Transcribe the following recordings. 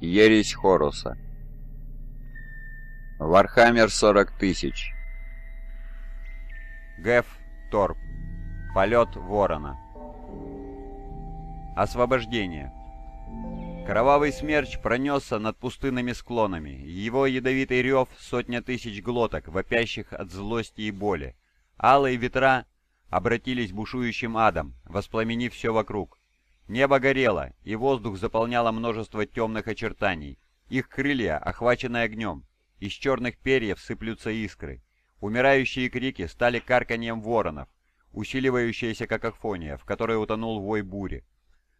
Ересь Хоруса. Вархаммер 40 тысяч. Гэф Торп. Полет ворона. Освобождение. Кровавый смерч пронесся над пустынными склонами. Его ядовитый рев — сотня тысяч глоток, вопящих от злости и боли. Алые ветра обратились бушующим адом, воспламенив все вокруг. Небо горело, и воздух заполняло множество темных очертаний. Их крылья охваченные огнем. Из черных перьев сыплются искры. Умирающие крики стали карканьем воронов, усиливающаяся какофония, в которой утонул вой бури.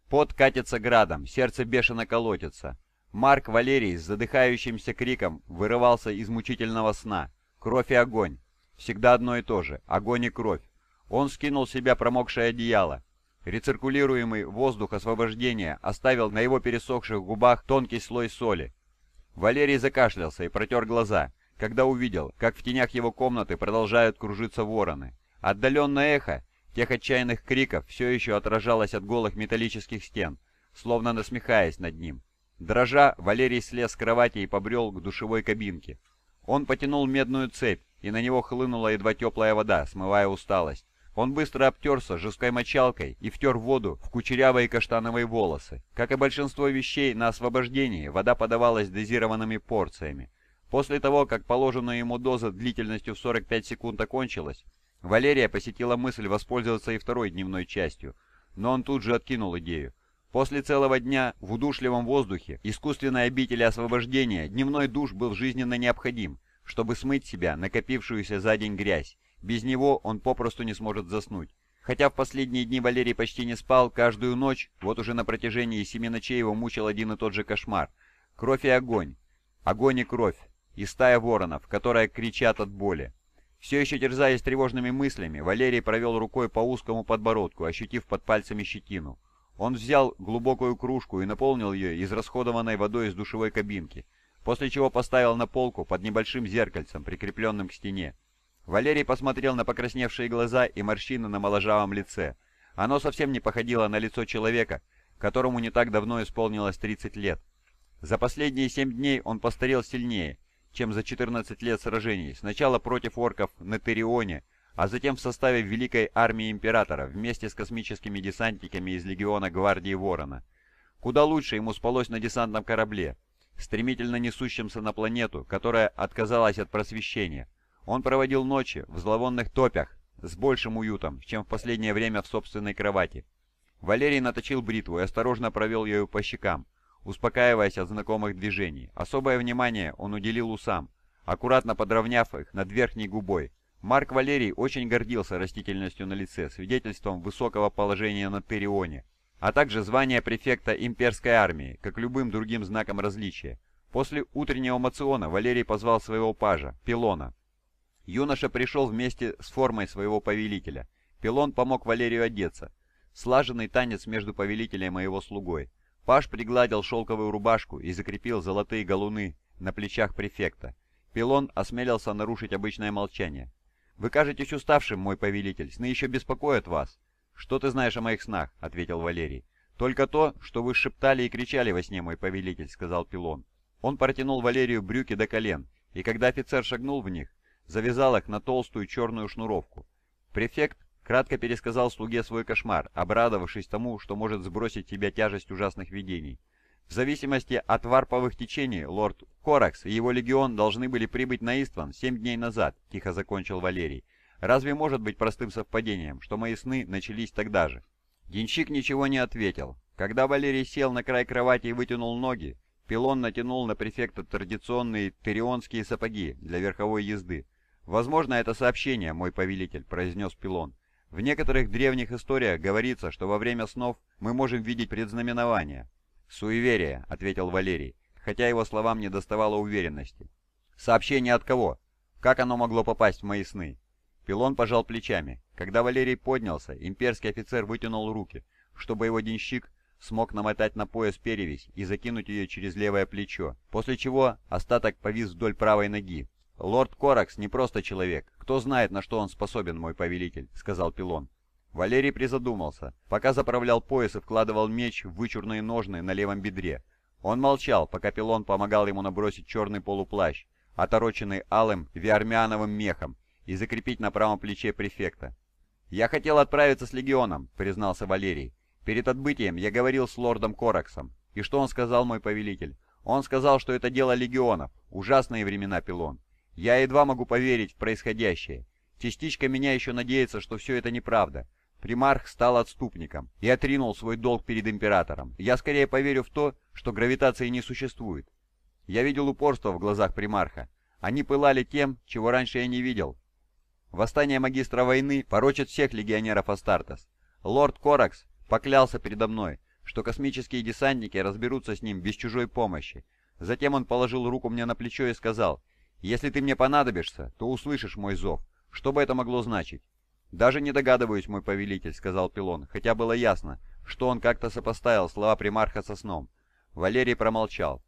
Пот катится градом, сердце бешено колотится. Марк Валерий с задыхающимся криком вырывался из мучительного сна. Кровь и огонь. Всегда одно и то же. Огонь и кровь. Он скинул с себя промокшее одеяло. Рециркулируемый воздух освобождения оставил на его пересохших губах тонкий слой соли. Валерий закашлялся и протер глаза, когда увидел, как в тенях его комнаты продолжают кружиться вороны. Отдаленное эхо тех отчаянных криков все еще отражалось от голых металлических стен, словно насмехаясь над ним. Дрожа, Валерий слез с кровати и побрел к душевой кабинке. Он потянул медную цепь, и на него хлынула едва теплая вода, смывая усталость. Он быстро обтерся жесткой мочалкой и втер воду в кучерявые каштановые волосы. Как и большинство вещей на освобождении, вода подавалась дозированными порциями. После того, как положенная ему доза длительностью в 45 секунд окончилась, Валерия посетила мысль воспользоваться и второй дневной частью, но он тут же откинул идею. После целого дня в удушливом воздухе искусственной обители освобождения дневной душ был жизненно необходим, чтобы смыть себя накопившуюся за день грязь, без него он попросту не сможет заснуть. Хотя в последние дни Валерий почти не спал, каждую ночь, вот уже на протяжении семи ночей его мучил один и тот же кошмар. Кровь и огонь. Огонь и кровь. И стая воронов, которые кричат от боли. Все еще терзаясь тревожными мыслями, Валерий провел рукой по узкому подбородку, ощутив под пальцами щетину. Он взял глубокую кружку и наполнил ее израсходованной водой из душевой кабинки, после чего поставил на полку под небольшим зеркальцем, прикрепленным к стене. Валерий посмотрел на покрасневшие глаза и морщины на моложавом лице. Оно совсем не походило на лицо человека, которому не так давно исполнилось 30 лет. За последние 7 дней он постарел сильнее, чем за 14 лет сражений, сначала против орков на Терионе, а затем в составе Великой Армии Императора вместе с космическими десантниками из Легиона Гвардии Ворона. Куда лучше ему спалось на десантном корабле, стремительно несущемся на планету, которая отказалась от просвещения – он проводил ночи в зловонных топях с большим уютом, чем в последнее время в собственной кровати. Валерий наточил бритву и осторожно провел ее по щекам, успокаиваясь от знакомых движений. Особое внимание он уделил усам, аккуратно подровняв их над верхней губой. Марк Валерий очень гордился растительностью на лице, свидетельством высокого положения на Терионе, а также звания префекта имперской армии, как любым другим знаком различия. После утреннего мациона Валерий позвал своего пажа, Пилона, Юноша пришел вместе с формой своего повелителя. Пилон помог Валерию одеться. Слаженный танец между повелителем и его слугой. Паш пригладил шелковую рубашку и закрепил золотые галуны на плечах префекта. Пилон осмелился нарушить обычное молчание. «Вы кажетесь уставшим, мой повелитель, сны еще беспокоят вас». «Что ты знаешь о моих снах?» — ответил Валерий. «Только то, что вы шептали и кричали во сне, мой повелитель», — сказал Пилон. Он протянул Валерию брюки до колен, и когда офицер шагнул в них, завязал их на толстую черную шнуровку. Префект кратко пересказал слуге свой кошмар, обрадовавшись тому, что может сбросить тебя тяжесть ужасных видений. В зависимости от варповых течений, лорд Коракс и его легион должны были прибыть на Истван семь дней назад, тихо закончил Валерий. Разве может быть простым совпадением, что мои сны начались тогда же? Денщик ничего не ответил. Когда Валерий сел на край кровати и вытянул ноги, Пилон натянул на префекта традиционные тырионские сапоги для верховой езды, «Возможно, это сообщение, мой повелитель», — произнес Пилон. «В некоторых древних историях говорится, что во время снов мы можем видеть предзнаменования». «Суеверие», — ответил Валерий, хотя его словам не доставало уверенности. «Сообщение от кого? Как оно могло попасть в мои сны?» Пилон пожал плечами. Когда Валерий поднялся, имперский офицер вытянул руки, чтобы его денщик смог намотать на пояс перевязь и закинуть ее через левое плечо, после чего остаток повис вдоль правой ноги, «Лорд Коракс не просто человек. Кто знает, на что он способен, мой повелитель», — сказал Пилон. Валерий призадумался, пока заправлял пояс и вкладывал меч в вычурные ножны на левом бедре. Он молчал, пока Пилон помогал ему набросить черный полуплащ, отороченный алым виармиановым мехом, и закрепить на правом плече префекта. «Я хотел отправиться с легионом», — признался Валерий. «Перед отбытием я говорил с лордом Кораксом. И что он сказал, мой повелитель? Он сказал, что это дело легионов. Ужасные времена, Пилон. Я едва могу поверить в происходящее. Частичка меня еще надеется, что все это неправда. Примарх стал отступником и отринул свой долг перед императором. Я скорее поверю в то, что гравитации не существует. Я видел упорство в глазах примарха. Они пылали тем, чего раньше я не видел. Восстание магистра войны порочит всех легионеров Астартес. Лорд Коракс поклялся передо мной, что космические десантники разберутся с ним без чужой помощи. Затем он положил руку мне на плечо и сказал, если ты мне понадобишься, то услышишь мой зов. Что бы это могло значить?» «Даже не догадываюсь, мой повелитель», — сказал Пилон, хотя было ясно, что он как-то сопоставил слова примарха со сном. Валерий промолчал.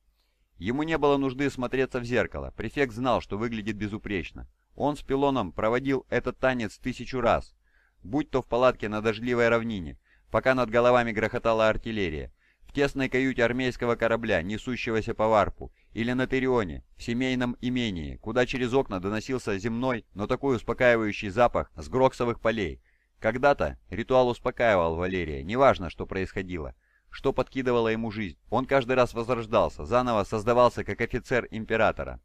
Ему не было нужды смотреться в зеркало, префект знал, что выглядит безупречно. Он с Пилоном проводил этот танец тысячу раз, будь то в палатке на дождливой равнине, пока над головами грохотала артиллерия, в тесной каюте армейского корабля, несущегося по варпу, или на Терионе, в семейном имении, куда через окна доносился земной, но такой успокаивающий запах с гроксовых полей. Когда-то ритуал успокаивал Валерия, неважно, что происходило, что подкидывало ему жизнь. Он каждый раз возрождался, заново создавался как офицер императора.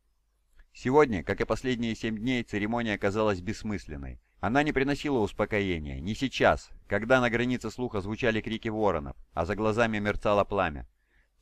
Сегодня, как и последние семь дней, церемония казалась бессмысленной. Она не приносила успокоения, не сейчас, когда на границе слуха звучали крики воронов, а за глазами мерцало пламя.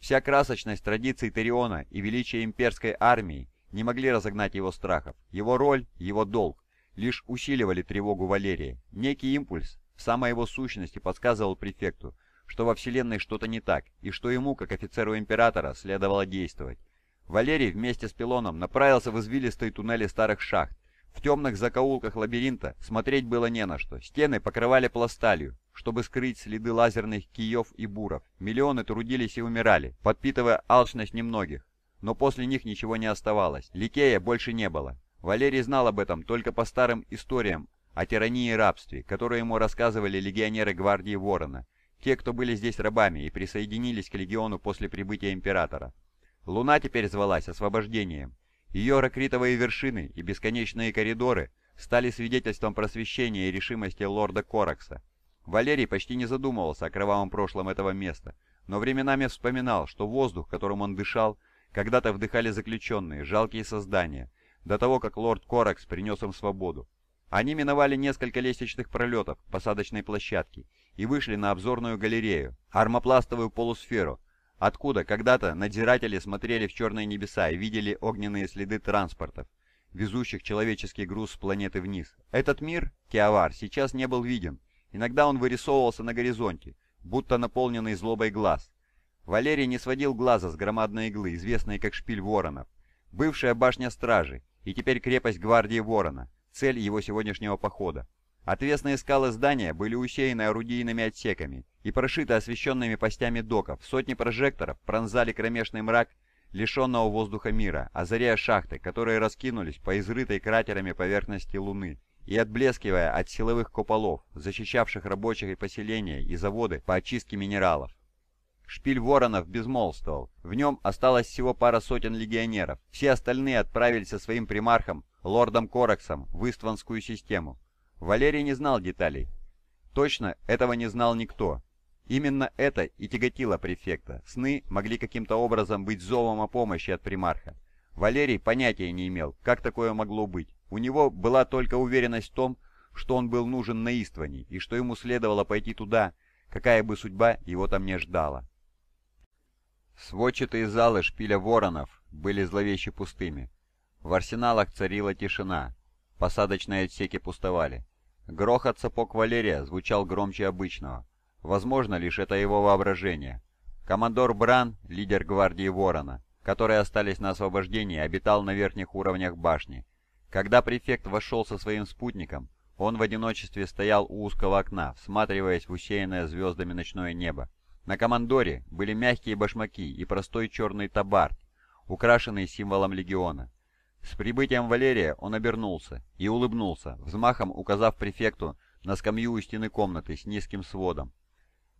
Вся красочность традиций Териона и величие имперской армии не могли разогнать его страхов. Его роль, его долг лишь усиливали тревогу Валерия. Некий импульс в самой его сущности подсказывал префекту, что во Вселенной что-то не так, и что ему, как офицеру Императора, следовало действовать. Валерий вместе с Пилоном направился в извилистые туннели старых шахт, в темных закоулках лабиринта смотреть было не на что. Стены покрывали пласталью, чтобы скрыть следы лазерных киев и буров. Миллионы трудились и умирали, подпитывая алчность немногих. Но после них ничего не оставалось. Ликея больше не было. Валерий знал об этом только по старым историям о тирании и рабстве, которые ему рассказывали легионеры гвардии Ворона, те, кто были здесь рабами и присоединились к легиону после прибытия императора. Луна теперь звалась освобождением, ее ракритовые вершины и бесконечные коридоры стали свидетельством просвещения и решимости лорда Коракса. Валерий почти не задумывался о кровавом прошлом этого места, но временами вспоминал, что воздух, которым он дышал, когда-то вдыхали заключенные, жалкие создания, до того, как лорд Коракс принес им свободу. Они миновали несколько лестничных пролетов, посадочной площадки, и вышли на обзорную галерею, армопластовую полусферу, откуда когда-то надзиратели смотрели в черные небеса и видели огненные следы транспортов, везущих человеческий груз с планеты вниз. Этот мир, Киавар, сейчас не был виден. Иногда он вырисовывался на горизонте, будто наполненный злобой глаз. Валерий не сводил глаза с громадной иглы, известной как шпиль воронов, бывшая башня стражи и теперь крепость гвардии ворона, цель его сегодняшнего похода. Отвесные скалы здания были усеяны орудийными отсеками, и прошиты освещенными постями доков. Сотни прожекторов пронзали кромешный мрак лишенного воздуха мира, озаряя шахты, которые раскинулись по изрытой кратерами поверхности Луны и отблескивая от силовых куполов, защищавших рабочих и поселения и заводы по очистке минералов. Шпиль воронов безмолвствовал. В нем осталось всего пара сотен легионеров. Все остальные отправились со своим примархом, лордом Кораксом, в Истванскую систему. Валерий не знал деталей. Точно этого не знал никто. Именно это и тяготило префекта. Сны могли каким-то образом быть зовом о помощи от примарха. Валерий понятия не имел, как такое могло быть. У него была только уверенность в том, что он был нужен на Истване, и что ему следовало пойти туда, какая бы судьба его там не ждала. Сводчатые залы шпиля воронов были зловеще пустыми. В арсеналах царила тишина, посадочные отсеки пустовали. Грохот сапог Валерия звучал громче обычного. Возможно, лишь это его воображение. Командор Бран, лидер гвардии Ворона, которые остались на освобождении, обитал на верхних уровнях башни. Когда префект вошел со своим спутником, он в одиночестве стоял у узкого окна, всматриваясь в усеянное звездами ночное небо. На командоре были мягкие башмаки и простой черный табард, украшенный символом легиона. С прибытием Валерия он обернулся и улыбнулся, взмахом указав префекту на скамью у стены комнаты с низким сводом,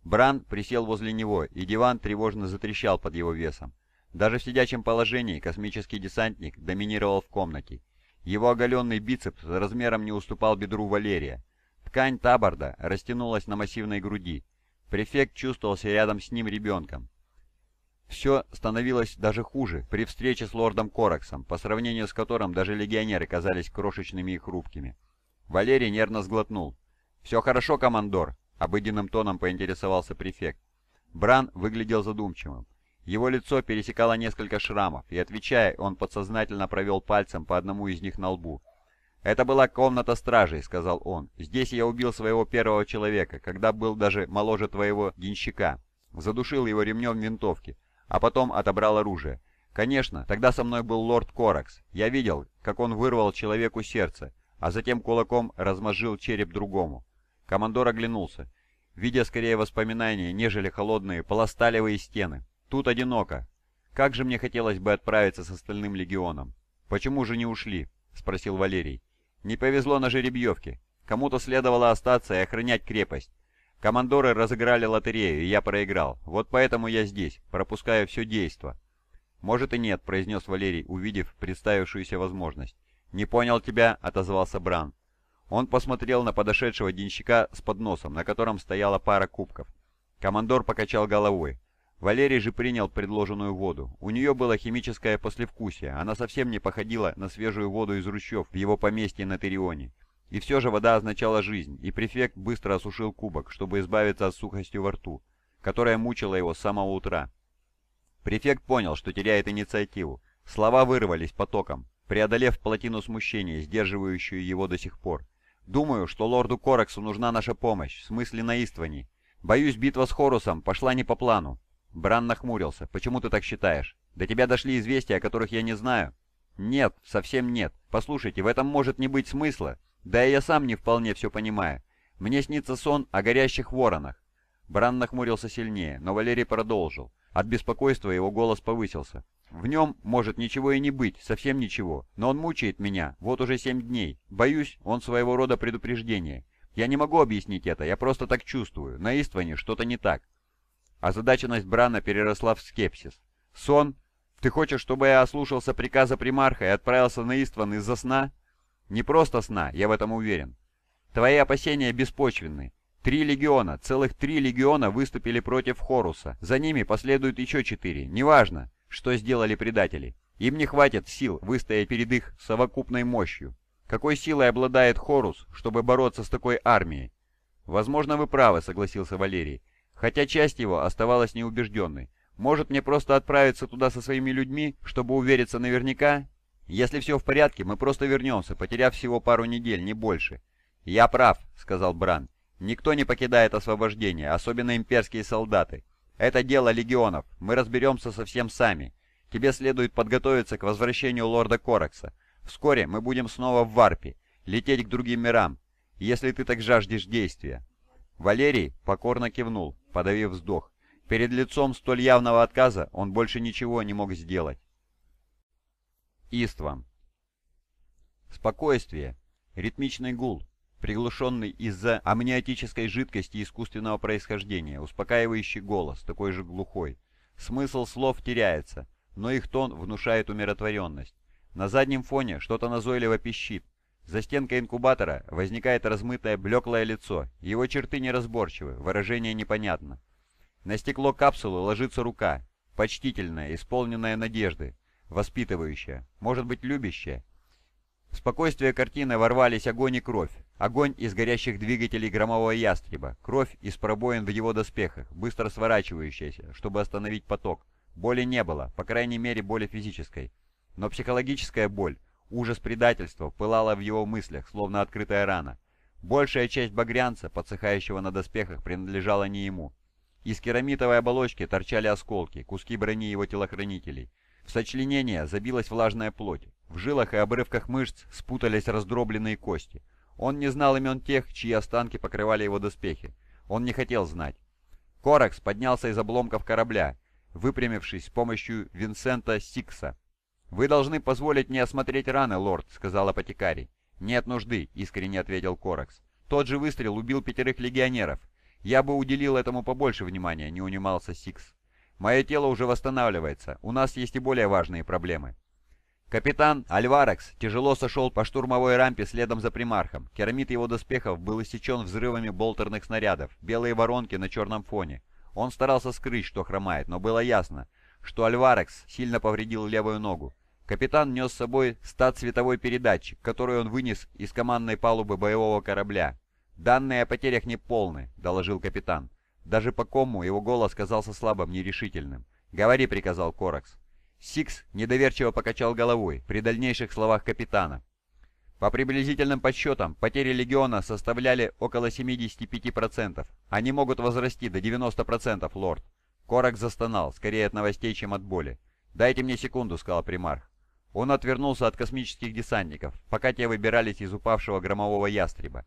Бран присел возле него, и диван тревожно затрещал под его весом. Даже в сидячем положении космический десантник доминировал в комнате. Его оголенный бицепс размером не уступал бедру Валерия. Ткань таборда растянулась на массивной груди. Префект чувствовался рядом с ним ребенком. Все становилось даже хуже при встрече с лордом Кораксом, по сравнению с которым даже легионеры казались крошечными и хрупкими. Валерий нервно сглотнул. «Все хорошо, командор», — обыденным тоном поинтересовался префект. Бран выглядел задумчивым. Его лицо пересекало несколько шрамов, и, отвечая, он подсознательно провел пальцем по одному из них на лбу. «Это была комната стражей», — сказал он. «Здесь я убил своего первого человека, когда был даже моложе твоего денщика. Задушил его ремнем винтовки, а потом отобрал оружие. Конечно, тогда со мной был лорд Коракс. Я видел, как он вырвал человеку сердце, а затем кулаком размозжил череп другому. Командор оглянулся, видя скорее воспоминания, нежели холодные, полосталевые стены. Тут одиноко. Как же мне хотелось бы отправиться с остальным легионом. Почему же не ушли? Спросил Валерий. Не повезло на жеребьевке. Кому-то следовало остаться и охранять крепость. Командоры разыграли лотерею, и я проиграл. Вот поэтому я здесь, пропуская все действо. «Может и нет», — произнес Валерий, увидев представившуюся возможность. «Не понял тебя», — отозвался Бран. Он посмотрел на подошедшего денщика с подносом, на котором стояла пара кубков. Командор покачал головой. Валерий же принял предложенную воду. У нее было химическое послевкусие, она совсем не походила на свежую воду из ручьев в его поместье на Терионе. И все же вода означала жизнь, и префект быстро осушил кубок, чтобы избавиться от сухости во рту, которая мучила его с самого утра. Префект понял, что теряет инициативу. Слова вырвались потоком, преодолев плотину смущения, сдерживающую его до сих пор. Думаю, что лорду Кораксу нужна наша помощь, в смысле наиствований. Боюсь, битва с Хорусом пошла не по плану». Бран нахмурился. «Почему ты так считаешь? До тебя дошли известия, о которых я не знаю». «Нет, совсем нет. Послушайте, в этом может не быть смысла. Да и я сам не вполне все понимаю. Мне снится сон о горящих воронах». Бран нахмурился сильнее, но Валерий продолжил. От беспокойства его голос повысился. «В нем может ничего и не быть, совсем ничего, но он мучает меня, вот уже семь дней. Боюсь, он своего рода предупреждение. Я не могу объяснить это, я просто так чувствую. На Истване что-то не так». Озадаченность Брана переросла в скепсис. «Сон? Ты хочешь, чтобы я ослушался приказа примарха и отправился на Истван из-за сна?» «Не просто сна, я в этом уверен. Твои опасения беспочвенны. Три легиона, целых три легиона выступили против Хоруса. За ними последуют еще четыре. Неважно, что сделали предатели. Им не хватит сил выстоять перед их совокупной мощью. Какой силой обладает Хорус, чтобы бороться с такой армией? Возможно, вы правы, согласился Валерий. Хотя часть его оставалась неубежденной. Может, мне просто отправиться туда со своими людьми, чтобы увериться наверняка? Если все в порядке, мы просто вернемся, потеряв всего пару недель, не больше. Я прав, сказал Бран. Никто не покидает освобождение, особенно имперские солдаты. Это дело легионов, мы разберемся совсем сами. Тебе следует подготовиться к возвращению лорда Коракса. Вскоре мы будем снова в Варпе, лететь к другим мирам, если ты так жаждешь действия». Валерий покорно кивнул, подавив вздох. Перед лицом столь явного отказа он больше ничего не мог сделать. Истван. Спокойствие, ритмичный гул, приглушенный из-за амниотической жидкости искусственного происхождения, успокаивающий голос, такой же глухой. Смысл слов теряется, но их тон внушает умиротворенность. На заднем фоне что-то назойливо пищит. За стенкой инкубатора возникает размытое блеклое лицо, его черты неразборчивы, выражение непонятно. На стекло капсулы ложится рука, почтительная, исполненная надежды, воспитывающая, может быть любящая. В спокойствие картины ворвались огонь и кровь, Огонь из горящих двигателей громового ястреба, кровь из пробоин в его доспехах, быстро сворачивающаяся, чтобы остановить поток. Боли не было, по крайней мере боли физической. Но психологическая боль, ужас предательства пылала в его мыслях, словно открытая рана. Большая часть багрянца, подсыхающего на доспехах, принадлежала не ему. Из керамитовой оболочки торчали осколки, куски брони его телохранителей. В сочленение забилась влажная плоть. В жилах и обрывках мышц спутались раздробленные кости. Он не знал имен тех, чьи останки покрывали его доспехи. Он не хотел знать. Коракс поднялся из обломков корабля, выпрямившись с помощью Винсента Сикса. «Вы должны позволить мне осмотреть раны, лорд», — сказал апотекарий. «Нет нужды», — искренне ответил Коракс. «Тот же выстрел убил пятерых легионеров. Я бы уделил этому побольше внимания», — не унимался Сикс. «Мое тело уже восстанавливается. У нас есть и более важные проблемы». Капитан Альварекс тяжело сошел по штурмовой рампе следом за примархом. Керамид его доспехов был иссечен взрывами болтерных снарядов, белые воронки на черном фоне. Он старался скрыть, что хромает, но было ясно, что Альварекс сильно повредил левую ногу. Капитан нес с собой стацветовой передатчик, который он вынес из командной палубы боевого корабля. «Данные о потерях не полны», — доложил капитан. Даже по кому его голос казался слабым, нерешительным. «Говори», — приказал Коракс. Сикс недоверчиво покачал головой при дальнейших словах капитана. По приблизительным подсчетам, потери Легиона составляли около 75%. Они могут возрасти до 90%, лорд. Корок застонал, скорее от новостей, чем от боли. «Дайте мне секунду», — сказал примарх. Он отвернулся от космических десантников, пока те выбирались из упавшего громового ястреба.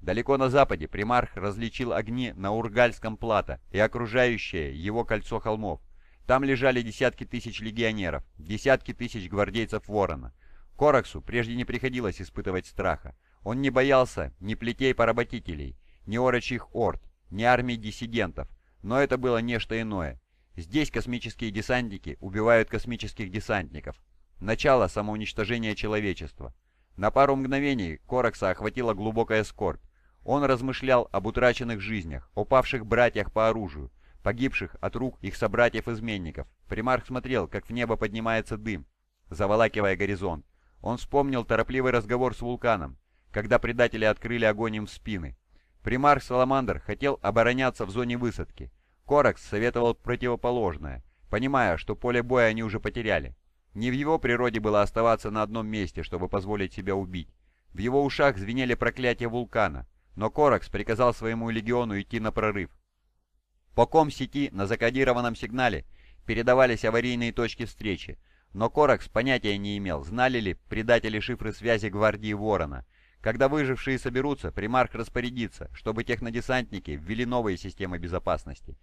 Далеко на западе примарх различил огни на Ургальском плато и окружающее его кольцо холмов, там лежали десятки тысяч легионеров, десятки тысяч гвардейцев Ворона. Кораксу прежде не приходилось испытывать страха. Он не боялся ни плетей-поработителей, ни орочих орд, ни армий диссидентов, но это было нечто иное. Здесь космические десантники убивают космических десантников. Начало самоуничтожения человечества. На пару мгновений Коракса охватила глубокая скорбь. Он размышлял об утраченных жизнях, упавших братьях по оружию, погибших от рук их собратьев-изменников. Примарх смотрел, как в небо поднимается дым, заволакивая горизонт. Он вспомнил торопливый разговор с вулканом, когда предатели открыли огонь им в спины. Примарх Саламандр хотел обороняться в зоне высадки. Коракс советовал противоположное, понимая, что поле боя они уже потеряли. Не в его природе было оставаться на одном месте, чтобы позволить себя убить. В его ушах звенели проклятия вулкана, но Коракс приказал своему легиону идти на прорыв. По ком-сети на закодированном сигнале передавались аварийные точки встречи, но Коракс понятия не имел, знали ли предатели шифры связи гвардии Ворона. Когда выжившие соберутся, примарх распорядится, чтобы технодесантники ввели новые системы безопасности.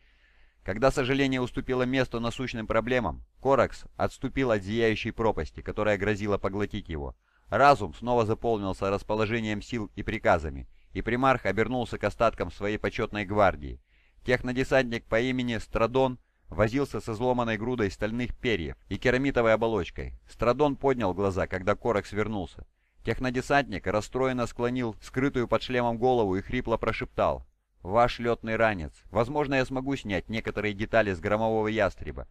Когда сожаление уступило место насущным проблемам, Коракс отступил от зияющей пропасти, которая грозила поглотить его. Разум снова заполнился расположением сил и приказами, и примарх обернулся к остаткам своей почетной гвардии. Технодесантник по имени Страдон возился со изломанной грудой стальных перьев и керамитовой оболочкой. Страдон поднял глаза, когда Корок свернулся. Технодесантник расстроенно склонил скрытую под шлемом голову и хрипло прошептал. «Ваш летный ранец. Возможно, я смогу снять некоторые детали с громового ястреба.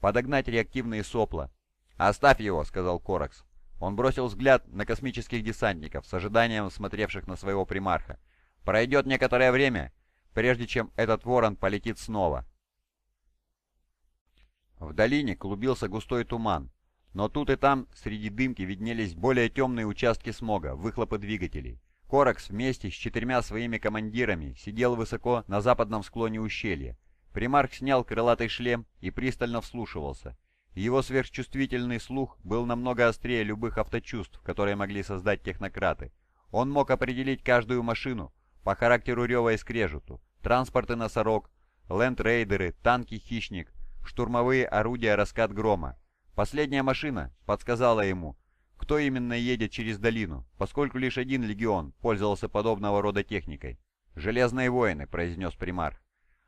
Подогнать реактивные сопла». «Оставь его», — сказал Коракс. Он бросил взгляд на космических десантников с ожиданием смотревших на своего примарха. «Пройдет некоторое время, прежде чем этот ворон полетит снова. В долине клубился густой туман, но тут и там среди дымки виднелись более темные участки смога, выхлопы двигателей. Коракс вместе с четырьмя своими командирами сидел высоко на западном склоне ущелья. Примарк снял крылатый шлем и пристально вслушивался. Его сверхчувствительный слух был намного острее любых авточувств, которые могли создать технократы. Он мог определить каждую машину, по характеру рева и скрежету, транспорты носорог лендрейдеры, танки «Хищник», штурмовые орудия «Раскат грома». Последняя машина подсказала ему, кто именно едет через долину, поскольку лишь один легион пользовался подобного рода техникой. «Железные воины», — произнес примар.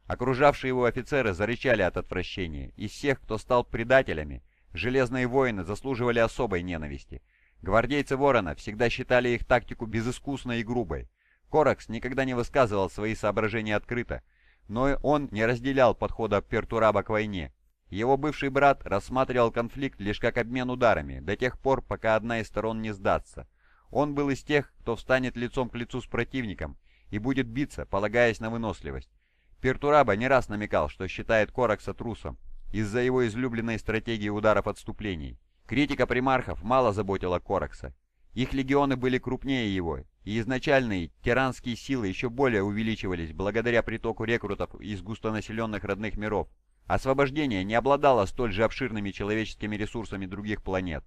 Окружавшие его офицеры зарычали от отвращения. Из всех, кто стал предателями, железные воины заслуживали особой ненависти. Гвардейцы Ворона всегда считали их тактику безыскусной и грубой. Коракс никогда не высказывал свои соображения открыто, но он не разделял подхода Пертураба к войне. Его бывший брат рассматривал конфликт лишь как обмен ударами, до тех пор, пока одна из сторон не сдастся. Он был из тех, кто встанет лицом к лицу с противником и будет биться, полагаясь на выносливость. Пертураба не раз намекал, что считает Коракса трусом, из-за его излюбленной стратегии ударов отступлений. Критика примархов мало заботила Коракса, их легионы были крупнее его, и изначальные тиранские силы еще более увеличивались благодаря притоку рекрутов из густонаселенных родных миров. Освобождение не обладало столь же обширными человеческими ресурсами других планет,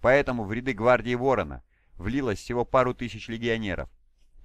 поэтому в ряды гвардии Ворона влилось всего пару тысяч легионеров.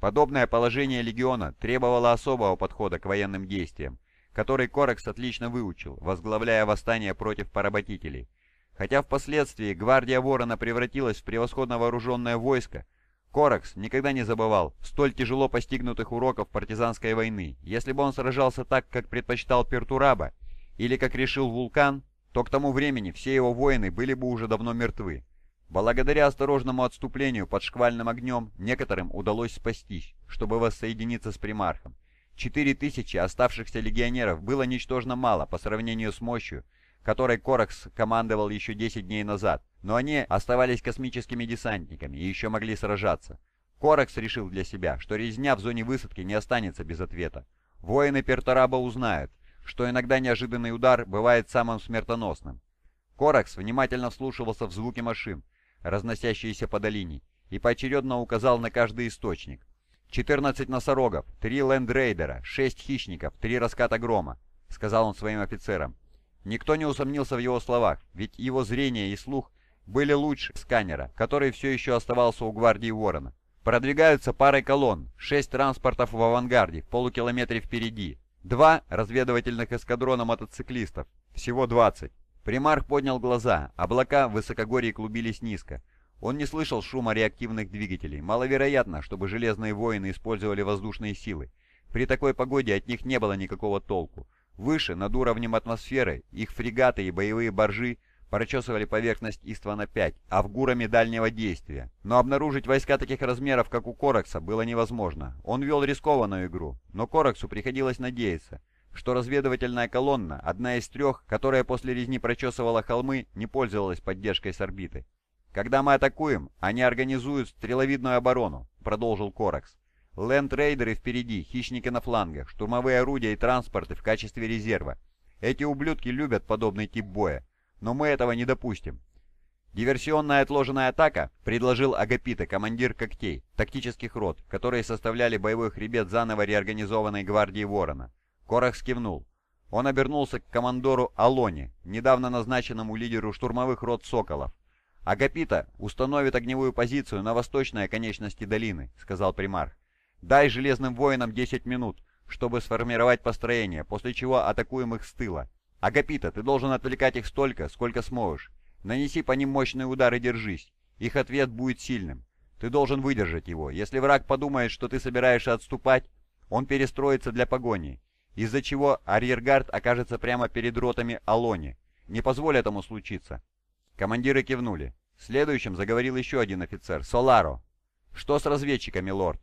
Подобное положение легиона требовало особого подхода к военным действиям, который Корекс отлично выучил, возглавляя восстание против поработителей – Хотя впоследствии гвардия Ворона превратилась в превосходно вооруженное войско, Коракс никогда не забывал столь тяжело постигнутых уроков партизанской войны. Если бы он сражался так, как предпочитал Пертураба, или как решил Вулкан, то к тому времени все его воины были бы уже давно мертвы. Благодаря осторожному отступлению под шквальным огнем некоторым удалось спастись, чтобы воссоединиться с примархом. Четыре тысячи оставшихся легионеров было ничтожно мало по сравнению с мощью, которой Коракс командовал еще 10 дней назад, но они оставались космическими десантниками и еще могли сражаться. Коракс решил для себя, что резня в зоне высадки не останется без ответа. Воины Пертораба узнают, что иногда неожиданный удар бывает самым смертоносным. Коракс внимательно вслушивался в звуки машин, разносящиеся по долине, и поочередно указал на каждый источник. 14 носорогов, 3 лендрейдера, 6 хищников, 3 раската грома, сказал он своим офицерам. Никто не усомнился в его словах, ведь его зрение и слух были лучше сканера, который все еще оставался у гвардии Ворона. Продвигаются парой колонн, шесть транспортов в авангарде, в полукилометре впереди, два разведывательных эскадрона мотоциклистов, всего 20. Примарх поднял глаза, облака в высокогорье клубились низко. Он не слышал шума реактивных двигателей, маловероятно, чтобы железные воины использовали воздушные силы. При такой погоде от них не было никакого толку. Выше, над уровнем атмосферы, их фрегаты и боевые боржи прочесывали поверхность Иствана-5 авгурами дальнего действия. Но обнаружить войска таких размеров, как у Коракса, было невозможно. Он вел рискованную игру, но Кораксу приходилось надеяться, что разведывательная колонна, одна из трех, которая после резни прочесывала холмы, не пользовалась поддержкой с орбиты. «Когда мы атакуем, они организуют стреловидную оборону», — продолжил Коракс. Лендрейдеры впереди, хищники на флангах, штурмовые орудия и транспорты в качестве резерва. Эти ублюдки любят подобный тип боя, но мы этого не допустим. Диверсионная отложенная атака предложил Агапита, командир когтей, тактических рот, которые составляли боевой хребет заново реорганизованной гвардии Ворона. Корах скивнул. Он обернулся к командору Алоне, недавно назначенному лидеру штурмовых рот «Соколов». «Агапита установит огневую позицию на восточной оконечности долины», — сказал примарх. Дай Железным Воинам 10 минут, чтобы сформировать построение, после чего атакуем их с тыла. Агапита, ты должен отвлекать их столько, сколько сможешь. Нанеси по ним мощный удар и держись. Их ответ будет сильным. Ты должен выдержать его. Если враг подумает, что ты собираешься отступать, он перестроится для погони, из-за чего арьергард окажется прямо перед ротами Алони. Не позволь этому случиться». Командиры кивнули. Следующим заговорил еще один офицер, Соларо. «Что с разведчиками, лорд?»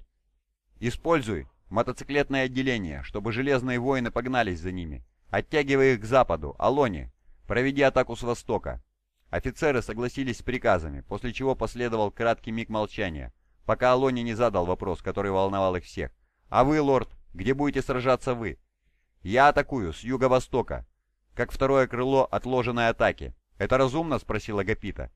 Используй мотоциклетное отделение, чтобы железные воины погнались за ними. Оттягивай их к западу, Алоне. Проведи атаку с востока». Офицеры согласились с приказами, после чего последовал краткий миг молчания, пока Алони не задал вопрос, который волновал их всех. «А вы, лорд, где будете сражаться вы?» «Я атакую с юго-востока, как второе крыло отложенной атаки». «Это разумно?» — спросила Гапита.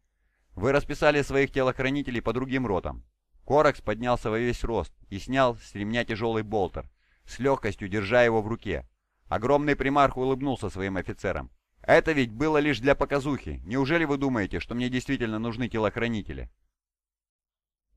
«Вы расписали своих телохранителей по другим ротам. Коракс поднялся во весь рост и снял с ремня тяжелый болтер, с легкостью держа его в руке. Огромный примарх улыбнулся своим офицерам. «Это ведь было лишь для показухи. Неужели вы думаете, что мне действительно нужны телохранители?»